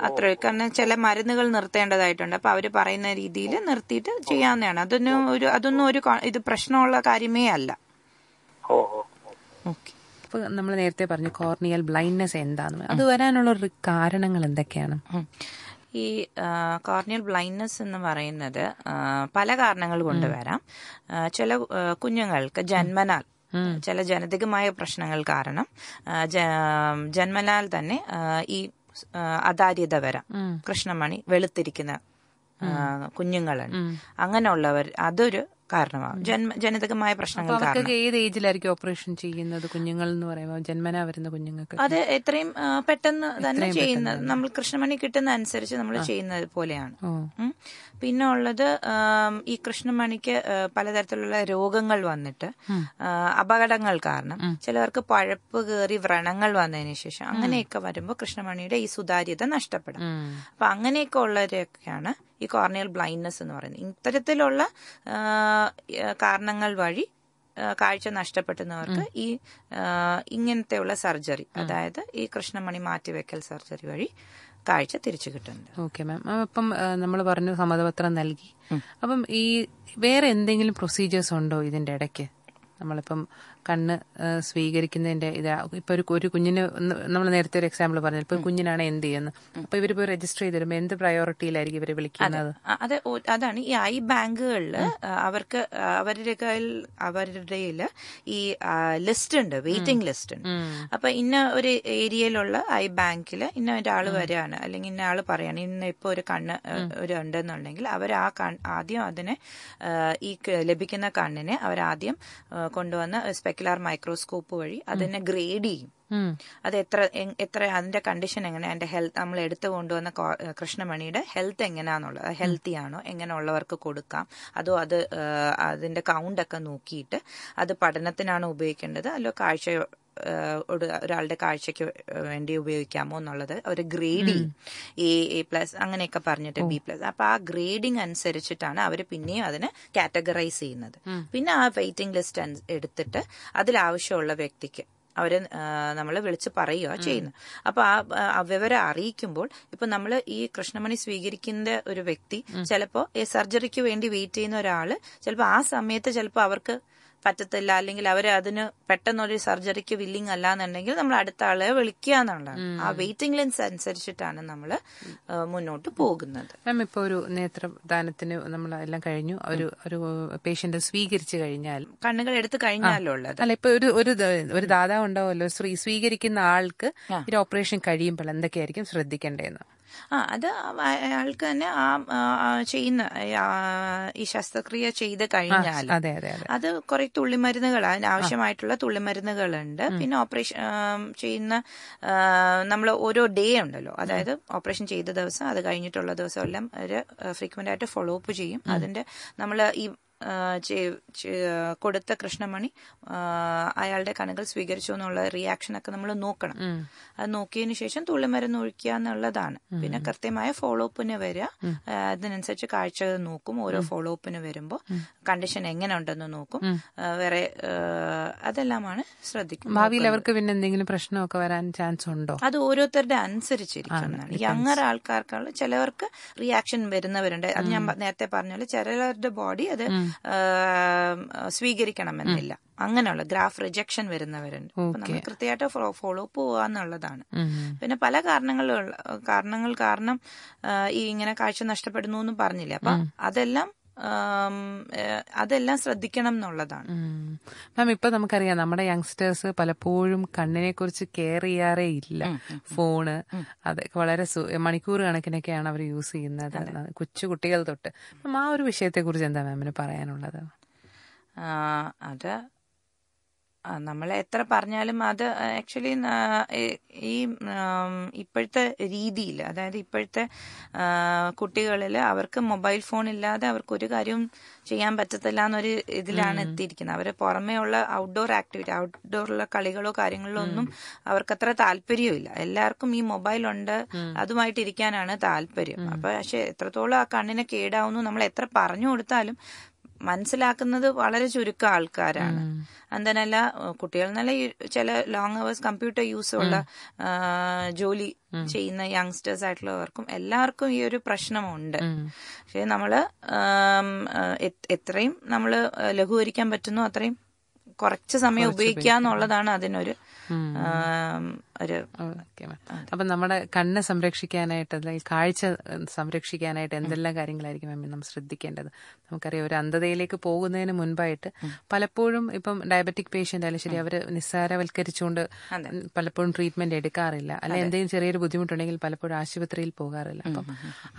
S2: അത്ര കാരണം ചില മരുന്നുകൾ നിർത്തേണ്ടതായിട്ടുണ്ട് അപ്പൊ അവര് പറയുന്ന രീതിയിൽ നിർത്തിയിട്ട് ചെയ്യാവുന്നതാണ് അതൊന്നും ഒരു അതൊന്നും ഒരു ഇത് പ്രശ്നമുള്ള കാര്യമേ അല്ല
S1: ഓക്കെ നമ്മൾ നേരത്തെ പറഞ്ഞു കോർണിയൽ ബ്ലൈൻഡ്നെസ് എന്താണ് അത് വരാനുള്ള കാരണങ്ങൾ എന്തൊക്കെയാണ്
S2: ഈ കോർണിയൽ ബ്ലൈൻഡ്നെസ് എന്ന് പറയുന്നത് പല കാരണങ്ങൾ കൊണ്ട് വരാം ചില കുഞ്ഞുങ്ങൾക്ക് ജന്മനാൽ ചില ജനിതകമായ പ്രശ്നങ്ങൾ കാരണം ജന്മനാൽ തന്നെ ഈ അതാര്യത വരാം കൃഷ്ണമണി വെളുത്തിരിക്കുന്ന കുഞ്ഞുങ്ങളുണ്ട് അങ്ങനെയുള്ളവർ
S1: അതൊരു കാരണമാകും ജന്മ ജനിതകമായ പ്രശ്നങ്ങൾ ഏത് ഏജിലായിരിക്കും ഓപ്പറേഷൻ ചെയ്യുന്നത് കുഞ്ഞുങ്ങൾ എന്ന് പറയുമ്പോൾ ജന്മന വരുന്ന കുഞ്ഞുങ്ങൾക്ക് അത്
S2: എത്രയും പെട്ടെന്ന് തന്നെ ചെയ്യുന്നത് നമ്മൾ കൃഷ്ണമണി കിട്ടുന്ന അനുസരിച്ച് നമ്മൾ ചെയ്യുന്നത് പോലെയാണ് പിന്നെ ഉള്ളത് ഈ കൃഷ്ണമണിക്ക് പലതരത്തിലുള്ള രോഗങ്ങൾ വന്നിട്ട് അപകടങ്ങൾ കാരണം ചിലവർക്ക് പഴപ്പ് കയറി വ്രണങ്ങൾ വന്നതിന് ശേഷം അങ്ങനെയൊക്കെ വരുമ്പോൾ കൃഷ്ണമണിയുടെ ഈ സുതാര്യത നഷ്ടപ്പെടും അപ്പൊ അങ്ങനെയൊക്കെ ഉള്ളവരെയൊക്കെയാണ് ഈ കോർണിയൽ ബ്ലൈൻഡ്നെസ് എന്ന് പറയുന്നത് ഇത്തരത്തിലുള്ള കാരണങ്ങൾ വഴി കാഴ്ച നഷ്ടപ്പെട്ടുന്നവർക്ക് ഈ ഇങ്ങനത്തെയുള്ള സർജറി അതായത് ഈ കൃഷ്ണമണി മാറ്റിവെക്കൽ സർജറി വഴി കാഴ്ച
S1: തിരിച്ചു കിട്ടുന്നത് ഓക്കെ മാം ഇപ്പം നമ്മൾ പറഞ്ഞു സമ്മതപത്രം നൽകി അപ്പം ഈ വേറെ എന്തെങ്കിലും പ്രൊസീജിയേഴ്സ് ഉണ്ടോ ഇതിന്റെ ഇടയ്ക്ക് നമ്മളിപ്പം കണ്ണ് സ്വീകരിക്കുന്നതിന്റെ ഇതാ ഇപ്പൊ ഒരു ഒരു കുഞ്ഞിന് നമ്മൾ നേരത്തെ ഒരു എക്സാമ്പിൾ പറഞ്ഞു ഇപ്പൊ കുഞ്ഞിനാണ് എന്ത് ചെയ്യുന്നത് അപ്പൊ ഇവർ പോയി രജിസ്റ്റർ ചെയ്ത് തരുമ്പോൾ എന്ത് പ്രയോറിറ്റിയിലായിരിക്കും ഇവരെ വിളിക്കുന്നത് അതെ അതാണ് ഈ ഐ ബാങ്കുകളിൽ
S2: അവർക്ക് അവരുടെ കയ്യിൽ അവരുടെ ഈ ലിസ്റ്റ് ഉണ്ട് വെയിറ്റിംഗ് ലിസ്റ്റ് ഉണ്ട് അപ്പൊ ഇന്ന ഒരു ഏരിയയിലുള്ള ഐ ബാങ്കിൽ ഇന്ന ഒരാൾ വരികയാണ് അല്ലെങ്കിൽ ഇന്ന ആൾ പറയാണ് ഇന്ന് ഇപ്പൊ ഒരു കണ്ണ് ഒരു ഉണ്ടെന്നുണ്ടെങ്കിൽ അവർ ആ ആദ്യം അതിനെ ഈ ലഭിക്കുന്ന കണ്ണിനെ അവർ ആദ്യം കൊണ്ടുവന്ന് സ്പെക് മോളിക്കുലാർ മൈക്രോസ്കോപ്പ് വഴി അതിനെ ഗ്രേഡ് ചെയ്യും അത് എത്ര എത്ര അതിന്റെ കണ്ടീഷൻ എങ്ങനെ അതിന്റെ ഹെൽത്ത് നമ്മൾ എടുത്തു കൊണ്ടുവന്ന കൃഷ്ണമണിയുടെ ഹെൽത്ത് എങ്ങനെയാണെന്നുള്ളത് ഹെൽത്തി ആണോ എങ്ങനെ ഉള്ളവർക്ക് കൊടുക്കാം അതോ അത് അതിന്റെ കൗണ്ടൊക്കെ നോക്കിയിട്ട് അത് പഠനത്തിനാണോ ഉപയോഗിക്കേണ്ടത് അല്ലോ കാഴ്ച ഒരാളുടെ കാഴ്ചയ്ക്ക് വേണ്ടി ഉപയോഗിക്കാമോ എന്നുള്ളത് അവർ ഗ്രേഡിങ് എ എ പ്ലസ് അങ്ങനെയൊക്കെ പറഞ്ഞിട്ട് ബി പ്ലസ് അപ്പൊ ആ ഗ്രേഡിങ് അനുസരിച്ചിട്ടാണ് അവർ പിന്നെയും അതിനെ കാറ്റഗറൈസ് ചെയ്യുന്നത് പിന്നെ ആ വെയിറ്റിംഗ് ലിസ്റ്റ് എടുത്തിട്ട് അതിലാവശ്യമുള്ള വ്യക്തിക്ക് അവര് നമ്മൾ വിളിച്ച് പറയുക ചെയ്യുന്നു അപ്പൊ ആ വിവരം അറിയിക്കുമ്പോൾ ഇപ്പൊ നമ്മൾ ഈ കൃഷ്ണമണി സ്വീകരിക്കുന്ന ഒരു വ്യക്തി ചിലപ്പോ സർജറിക്ക് വേണ്ടി വെയിറ്റ് ചെയ്യുന്ന ഒരാൾ ചിലപ്പോ ആ സമയത്ത് ചിലപ്പോ അവർക്ക് പറ്റത്തില്ല അല്ലെങ്കിൽ അവർ അതിന് പെട്ടെന്നൊരു സർജറിക്ക് വില്ലിങ് അല്ല എന്നുണ്ടെങ്കിൽ നമ്മൾ അടുത്ത ആളെ വിളിക്കുക എന്നുള്ളതാണ് ആ വെയിറ്റിംഗ് ലെൻസ് അനുസരിച്ചിട്ടാണ് നമ്മൾ
S1: മുന്നോട്ട് പോകുന്നത് മാം ഇപ്പൊ ഒരു നേത്രദാനത്തിന് നമ്മൾ എല്ലാം കഴിഞ്ഞു ഒരു ഒരു പേഷ്യന്റ് സ്വീകരിച്ചു കഴിഞ്ഞാൽ കണ്ണുകൾ എടുത്തു കഴിഞ്ഞാലോ ഉള്ളത് അല്ല ഇപ്പൊ ഒരു ഒരു ഒരു ദാതാവ് ഉണ്ടാവുമല്ലോ സ്വീകരിക്കുന്ന ആൾക്ക് ഒരു ഓപ്പറേഷൻ കഴിയുമ്പോൾ എന്തൊക്കെയായിരിക്കും ശ്രദ്ധിക്കേണ്ടതെന്ന്
S2: ആ അത് അയാൾക്ക് തന്നെ ആ ചെയ്യുന്ന ഈ ശസ്ത്രക്രിയ ചെയ്ത് കഴിഞ്ഞാൽ അത് കുറെ തുള്ളിമരുന്നുകൾ അതിനാവശ്യമായിട്ടുള്ള തുള്ളിമരുന്നുകളുണ്ട് പിന്നെ ഓപ്പറേഷൻ ചെയ്യുന്ന നമ്മൾ ഓരോ ഡേ ഉണ്ടല്ലോ അതായത് ഓപ്പറേഷൻ ചെയ്ത ദിവസം അത് കഴിഞ്ഞിട്ടുള്ള ദിവസം എല്ലാം ഒരു ഫ്രീക്വന്റ് ആയിട്ട് ഫോളോ അപ്പ് ചെയ്യും അതിന്റെ നമ്മൾ ഈ കൊടുത്ത കൃഷ്ണമണി അയാളുടെ കണകൾ സ്വീകരിച്ചു എന്നുള്ള റിയാക്ഷൻ ഒക്കെ നമ്മൾ നോക്കണം അത് നോക്കിയതിനു ശേഷം തുള്ളിമരുന്ന് ഒഴിക്കുക എന്നുള്ളതാണ് പിന്നെ കൃത്യമായ ഫോളോ അപ്പിന് വരിക അതിനനുസരിച്ച് കാഴ്ച നോക്കും ഓരോ ഫോളോ അപ്പിന് വരുമ്പോൾ കണ്ടീഷൻ എങ്ങനെ ഉണ്ടെന്ന് നോക്കും വേറെ അതെല്ലാമാണ് ശ്രദ്ധിക്കും ഭാവിയിൽ അവർക്ക്
S1: പിന്നെ എന്തെങ്കിലും പ്രശ്നമൊക്കെ വരാൻ ചാൻസ് ഉണ്ടോ
S2: അത് ഓരോരുത്തരുടെ അനുസരിച്ചിരിക്കുന്നതാണ് യങ്ങർ ആൾക്കാർക്കുള്ള ചിലവർക്ക് റിയാക്ഷൻ വരുന്നവരുണ്ട് അത് ഞാൻ നേരത്തെ പറഞ്ഞ പോലെ ചിലവരുടെ ബോഡി അത് സ്വീകരിക്കണമെന്നില്ല അങ്ങനെയുള്ള ഗ്രാഫ് റിജക്ഷൻ വരുന്നവരുണ്ട് നമ്മൾ കൃത്യമായിട്ട് ഫോളോ അപ്പ് പോവാന്നുള്ളതാണ് പിന്നെ പല കാരണങ്ങളുള്ള കാരണങ്ങൾ കാരണം ഈ ഇങ്ങനെ കാഴ്ച നഷ്ടപ്പെടുന്നു എന്ന് പറഞ്ഞില്ല അപ്പൊ അതെല്ലാം അതെല്ലാം ശ്രദ്ധിക്കണം എന്നുള്ളതാണ്
S1: മാം ഇപ്പൊ നമുക്കറിയാം നമ്മുടെ യങ്സ്റ്റേഴ്സ് പലപ്പോഴും കണ്ണിനെ കുറിച്ച് കെയർ ചെയ്യാറേ ഇല്ല ഫോണ് അതൊക്കെ വളരെ മണിക്കൂർ കണക്കിനൊക്കെയാണ് അവർ യൂസ് ചെയ്യുന്നത് കൊച്ചു കുട്ടികൾ തൊട്ട് ആ ഒരു വിഷയത്തെ കുറിച്ച് എന്താ മാമിന് പറയാനുള്ളത്
S2: അത് നമ്മൾ എത്ര പറഞ്ഞാലും അത് ആക്ച്വലി ഈ ഇപ്പോഴത്തെ രീതിയിൽ അതായത് ഇപ്പോഴത്തെ കുട്ടികളിൽ അവർക്ക് മൊബൈൽ ഫോൺ ഇല്ലാതെ അവർക്ക് ഒരു കാര്യവും ചെയ്യാൻ പറ്റത്തില്ല എന്നൊരു ഇതിലാണ് എത്തിയിരിക്കുന്നത് അവർ പുറമേ ഉള്ള ഔട്ട്ഡോർ ആക്ടിവിറ്റി ഔട്ട്ഡോറുള്ള കളികളോ കാര്യങ്ങളോ ഒന്നും അവർക്കത്ര താല്പര്യമില്ല എല്ലാവർക്കും ഈ മൊബൈൽ ഉണ്ട് അതുമായിട്ട് ഇരിക്കാനാണ് താല്പര്യം അപ്പൊ പക്ഷെ എത്രത്തോളം ആ കണ്ണിനെ കേടാവുന്നു നമ്മൾ എത്ര പറഞ്ഞു കൊടുത്താലും മനസ്സിലാക്കുന്നത് വളരെ ചുരുക്കം ആൾക്കാരാണ് എന്തെന്നല്ല കുട്ടികൾ നല്ല ചില ലോങ് അവേഴ്സ് കമ്പ്യൂട്ടർ യൂസ് ഉള്ള ജോലി ചെയ്യുന്ന യങ്സ്റ്റേഴ്സ് ആയിട്ടുള്ളവർക്കും എല്ലാവർക്കും ഈ ഒരു പ്രശ്നമുണ്ട് പക്ഷെ നമ്മള്
S1: എത്രയും നമ്മൾ ലഘൂകരിക്കാൻ പറ്റുന്നു അത്രയും
S2: കുറച്ച് സമയം ഉപയോഗിക്കുക എന്നുള്ളതാണ്
S1: അതിനൊരു ഒരു അപ്പം നമ്മുടെ കണ്ണ് സംരക്ഷിക്കാനായിട്ട് അല്ലെങ്കിൽ കാഴ്ച സംരക്ഷിക്കാനായിട്ട് എന്തെല്ലാം കാര്യങ്ങളായിരിക്കും മാമി നമ്മൾ ശ്രദ്ധിക്കേണ്ടത് നമുക്കറിയാം ഒരു അന്ധതയിലേക്ക് പോകുന്നതിന് മുൻപായിട്ട് പലപ്പോഴും ഇപ്പം ഡയബറ്റിക് പേഷ്യന്റ് ആയാലും ശരി അവർ നിസ്സാരവൽക്കരിച്ചുകൊണ്ട് പലപ്പോഴും ട്രീറ്റ്മെന്റ് എടുക്കാറില്ല അല്ലെ എന്തെങ്കിലും ചെറിയൊരു ബുദ്ധിമുട്ടുണ്ടെങ്കിൽ പലപ്പോഴും ആശുപത്രിയിൽ പോകാറില്ല അപ്പം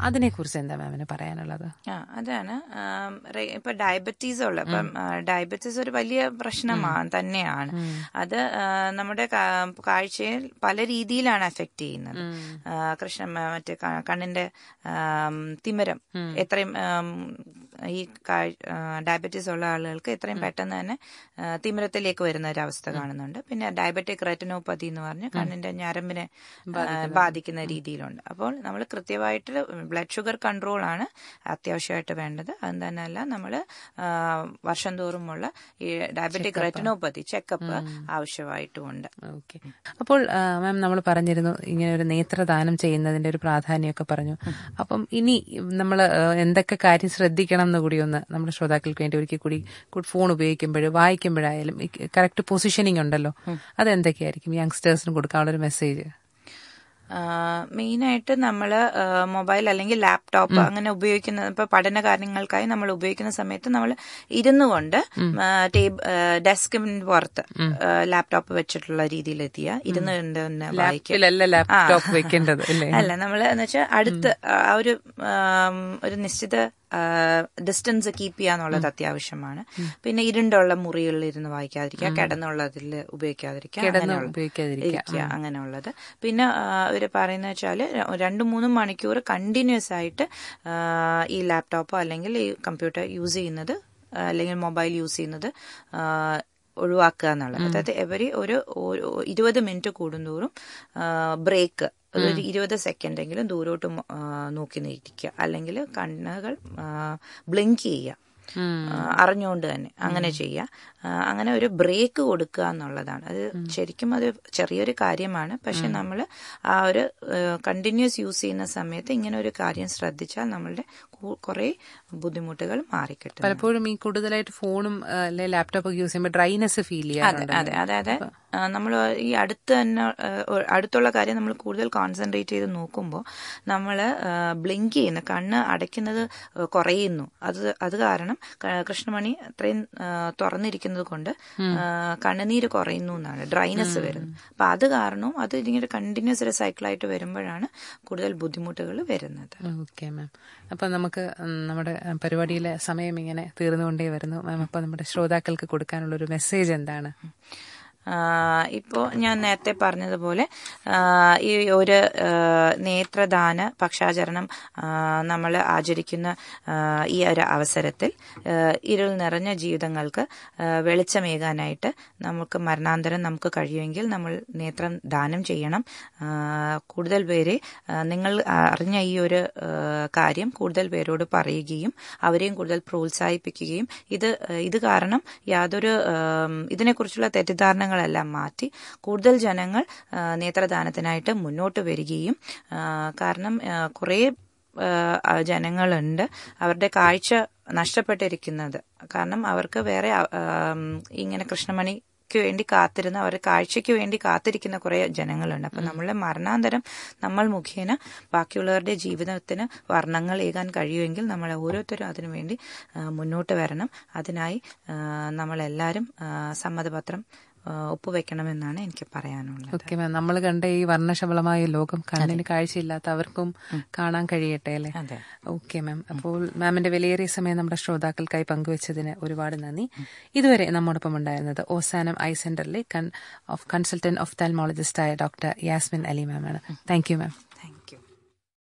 S1: അതിനെക്കുറിച്ച് എന്താ മാമിന് പറയാനുള്ളത്
S2: അതാണ് ഇപ്പൊ ഡയബറ്റീസ് ഉള്ള ഇപ്പം ഡയബറ്റീസ് ഒരു വലിയ പ്രശ്നമാണ് തന്നെയാണ് അത് നമ്മുടെ കാഴ്ചയിൽ പല രീതിയിലാണ് എഫക്ട് ചെയ്യുന്നത് കൃഷ്ണ മറ്റേ കണ്ണിന്റെ തിമരം എത്രയും ഈ ഡയബറ്റീസ് ഉള്ള ആളുകൾക്ക് എത്രയും പെട്ടെന്ന് തന്നെ തിമിരത്തിലേക്ക് വരുന്ന ഒരു അവസ്ഥ കാണുന്നുണ്ട് പിന്നെ ഡയബറ്റിക് റെറ്റനോപ്പതി എന്ന് പറഞ്ഞ് കണ്ണിന്റെ ഞരമ്പിനെ ബാധിക്കുന്ന രീതിയിലുണ്ട് അപ്പോൾ നമ്മൾ കൃത്യമായിട്ട് ബ്ലഡ് ഷുഗർ കൺട്രോൾ ആണ് അത്യാവശ്യമായിട്ട് വേണ്ടത് അത് തന്നെയല്ല നമ്മൾ വർഷം തോറുമുള്ള ഈ ഡയബറ്റിക് റെറ്റനോപ്പതി ചെക്കപ്പ് ആവശ്യമായിട്ടുമുണ്ട്
S1: ഓക്കെ അപ്പോൾ മാം നമ്മൾ പറഞ്ഞിരുന്നു ഇങ്ങനെ ഒരു നേത്രദാനം ചെയ്യുന്നതിന്റെ ഒരു പ്രാധാന്യമൊക്കെ പറഞ്ഞു അപ്പം ഇനി നമ്മൾ എന്തൊക്കെ കാര്യം ശ്രദ്ധിക്കണം കാണുന്ന കൂടി ഒന്ന് നമ്മുടെ ശ്രോതാക്കൾക്ക് വേണ്ടി ഒരിക്കൽ കൂടി ഫോൺ ഉപയോഗിക്കുമ്പോഴും വായിക്കുമ്പോഴായാലും കറക്റ്റ് പൊസിഷനിങ് ഉണ്ടല്ലോ അതെന്തൊക്കെയായിരിക്കും യങ്സ്റ്റേഴ്സിന് കൊടുക്കാനുള്ള ഒരു മെസ്സേജ് മെയിനായിട്ട് നമ്മൾ
S2: മൊബൈൽ അല്ലെങ്കിൽ ലാപ്ടോപ്പ് അങ്ങനെ ഉപയോഗിക്കുന്ന ഇപ്പോൾ പഠന കാര്യങ്ങൾക്കായി നമ്മൾ ഉപയോഗിക്കുന്ന സമയത്ത് നമ്മൾ ഇരുന്നു കൊണ്ട് ടേബ് ഡെസ്കിന് പുറത്ത് ലാപ്ടോപ്പ് വെച്ചിട്ടുള്ള രീതിയിൽ എത്തിയ ഇരുന്ന് കൊണ്ട് തന്നെ വായിക്കും അല്ല നമ്മൾ എന്ന് വെച്ചാൽ അടുത്ത് ആ ഒരു ഒരു നിശ്ചിത ഡിസ്റ്റൻസ് കീപ്പ് ചെയ്യുക എന്നുള്ളത് അത്യാവശ്യമാണ് പിന്നെ ഇരുണ്ടുള്ള മുറികളിൽ ഇരുന്ന് വായിക്കാതിരിക്കുക കിടന്നുള്ളതിൽ ഉപയോഗിക്കാതിരിക്കുക അങ്ങനെയുള്ളത് പിന്നെ ഇവർ പറയുന്ന വെച്ചാൽ രണ്ടു മൂന്ന് മണിക്കൂർ കണ്ടിന്യൂസ് ആയിട്ട് ഈ ലാപ്ടോപ്പോ അല്ലെങ്കിൽ ഈ കമ്പ്യൂട്ടർ യൂസ് ചെയ്യുന്നത് അല്ലെങ്കിൽ മൊബൈൽ യൂസ് ചെയ്യുന്നത് ഒഴിവാക്കുക എന്നുള്ളത് അതായത് എവരി ഒരു ഇരുപത് മിനിറ്റ് കൂടുന്തോറും ബ്രേക്ക് അതൊരു ഇരുപത് സെക്കൻഡ് എങ്കിലും ദൂരോട്ട് നോക്കി നിൽക്കുക അല്ലെങ്കിൽ കണ്ണുകൾ ബ്ലിങ്ക് ചെയ്യുക അറിഞ്ഞുകൊണ്ട് തന്നെ അങ്ങനെ ചെയ്യുക അങ്ങനെ ഒരു ബ്രേക്ക് കൊടുക്കുക എന്നുള്ളതാണ് അത് ശരിക്കും അത് ചെറിയൊരു കാര്യമാണ് പക്ഷെ നമ്മൾ ആ ഒരു കണ്ടിന്യൂസ് യൂസ് ചെയ്യുന്ന സമയത്ത് ഇങ്ങനെ ഒരു കാര്യം ശ്രദ്ധിച്ചാൽ നമ്മളുടെ കുറെ ബുദ്ധിമുട്ടുകൾ മാറിക്കിട്ടും പലപ്പോഴും
S1: ഈ കൂടുതലായിട്ട് ഫോണും ലാപ്ടോപ്പ് ഒക്കെ യൂസ് ചെയ്യുമ്പോൾ ഡ്രൈനെസ് ഫീൽ ചെയ്യാറുണ്ട് അതെ അതായത്
S2: നമ്മൾ ഈ അടുത്ത് തന്നെ അടുത്തുള്ള കാര്യം നമ്മൾ കൂടുതൽ കോൺസെൻട്രേറ്റ് ചെയ്ത് നോക്കുമ്പോൾ നമ്മൾ ബ്ലിങ്ക് ചെയ്യുന്ന കണ്ണ് അടയ്ക്കുന്നത് കുറയുന്നു അത് അത് കാരണം കൃഷ്ണമണി അത്രയും തുറന്നിരിക്കുന്നത് കൊണ്ട് കണ്ണുനീര് കുറയുന്നു എന്നാണ് ഡ്രൈനെസ് വരുന്നത് അപ്പൊ അത് കാരണവും അത് ഇങ്ങനെ കണ്ടിന്യൂസ് ഒരു സൈക്കിളായിട്ട് വരുമ്പോഴാണ് കൂടുതൽ ബുദ്ധിമുട്ടുകൾ
S1: വരുന്നത് ഓക്കെ മാം അപ്പൊ നമുക്ക് നമുക്ക് നമ്മുടെ പരിപാടിയിലെ സമയം ഇങ്ങനെ തീർന്നുകൊണ്ടേ വരുന്നു മാം അപ്പൊ നമ്മുടെ ശ്രോതാക്കൾക്ക് കൊടുക്കാനുള്ള ഒരു മെസ്സേജ് എന്താണ്
S2: ഇപ്പോൾ ഞാൻ നേരത്തെ പറഞ്ഞതുപോലെ ഈ ഒരു നേത്രദാന പക്ഷാചരണം നമ്മൾ ആചരിക്കുന്ന ഈ ഒരു അവസരത്തിൽ ഇരുൾ നിറഞ്ഞ ജീവിതങ്ങൾക്ക് വെളിച്ചമേകാനായിട്ട് നമുക്ക് മരണാന്തരം നമുക്ക് കഴിയുമെങ്കിൽ നമ്മൾ നേത്രം ദാനം ചെയ്യണം കൂടുതൽ പേരെ നിങ്ങൾ അറിഞ്ഞ ഈ ഒരു കാര്യം കൂടുതൽ പേരോട് പറയുകയും അവരെയും കൂടുതൽ പ്രോത്സാഹിപ്പിക്കുകയും ഇത് ഇത് കാരണം യാതൊരു ഇതിനെക്കുറിച്ചുള്ള തെറ്റിദ്ധാരണകൾ നിയന്ത്രണങ്ങളെല്ലാം മാറ്റി കൂടുതൽ ജനങ്ങൾ നേത്രദാനത്തിനായിട്ട് മുന്നോട്ട് വരികയും കാരണം കുറേ ജനങ്ങളുണ്ട് അവരുടെ കാഴ്ച നഷ്ടപ്പെട്ടിരിക്കുന്നത് കാരണം അവർക്ക് വേറെ ഇങ്ങനെ കൃഷ്ണമണി വേണ്ടി കാത്തിരുന്ന അവരുടെ കാഴ്ചയ്ക്ക് വേണ്ടി കാത്തിരിക്കുന്ന കുറേ ജനങ്ങളുണ്ട് അപ്പൊ നമ്മളുടെ മരണാന്തരം നമ്മൾ മുഖേന ബാക്കിയുള്ളവരുടെ ജീവിതത്തിന് വർണ്ണങ്ങൾ ഏകാൻ കഴിയുമെങ്കിൽ നമ്മൾ ഓരോരുത്തരും അതിനു വേണ്ടി മുന്നോട്ട് വരണം
S1: അതിനായി നമ്മളെല്ലാവരും സമ്മതപത്രം ഒപ്പുവെക്കണമെന്നാണ് എനിക്ക് പറയാനുള്ളത് ഓക്കെ മാം നമ്മൾ കണ്ട ഈ വർണ്ണശബളമായ ലോകം കണ്ണിന് കാഴ്ചയില്ലാത്ത അവർക്കും കാണാൻ കഴിയട്ടെ അല്ലേ ഓക്കെ മാം അപ്പോൾ മാമിന്റെ വിലയേറിയ സമയം നമ്മുടെ ശ്രോതാക്കൾക്കായി പങ്കുവച്ചതിന് ഒരുപാട് നന്ദി ഇതുവരെ നമ്മോടൊപ്പം ഉണ്ടായിരുന്നത് ഓസാനം ഐ സെന്ററിലെ കൺ ഓഫ് കൺസൾട്ടന്റ് ഓഫ് ആയ ഡോക്ടർ യാസ്മിൻ അലി മാമാണ് താങ്ക് യു മാം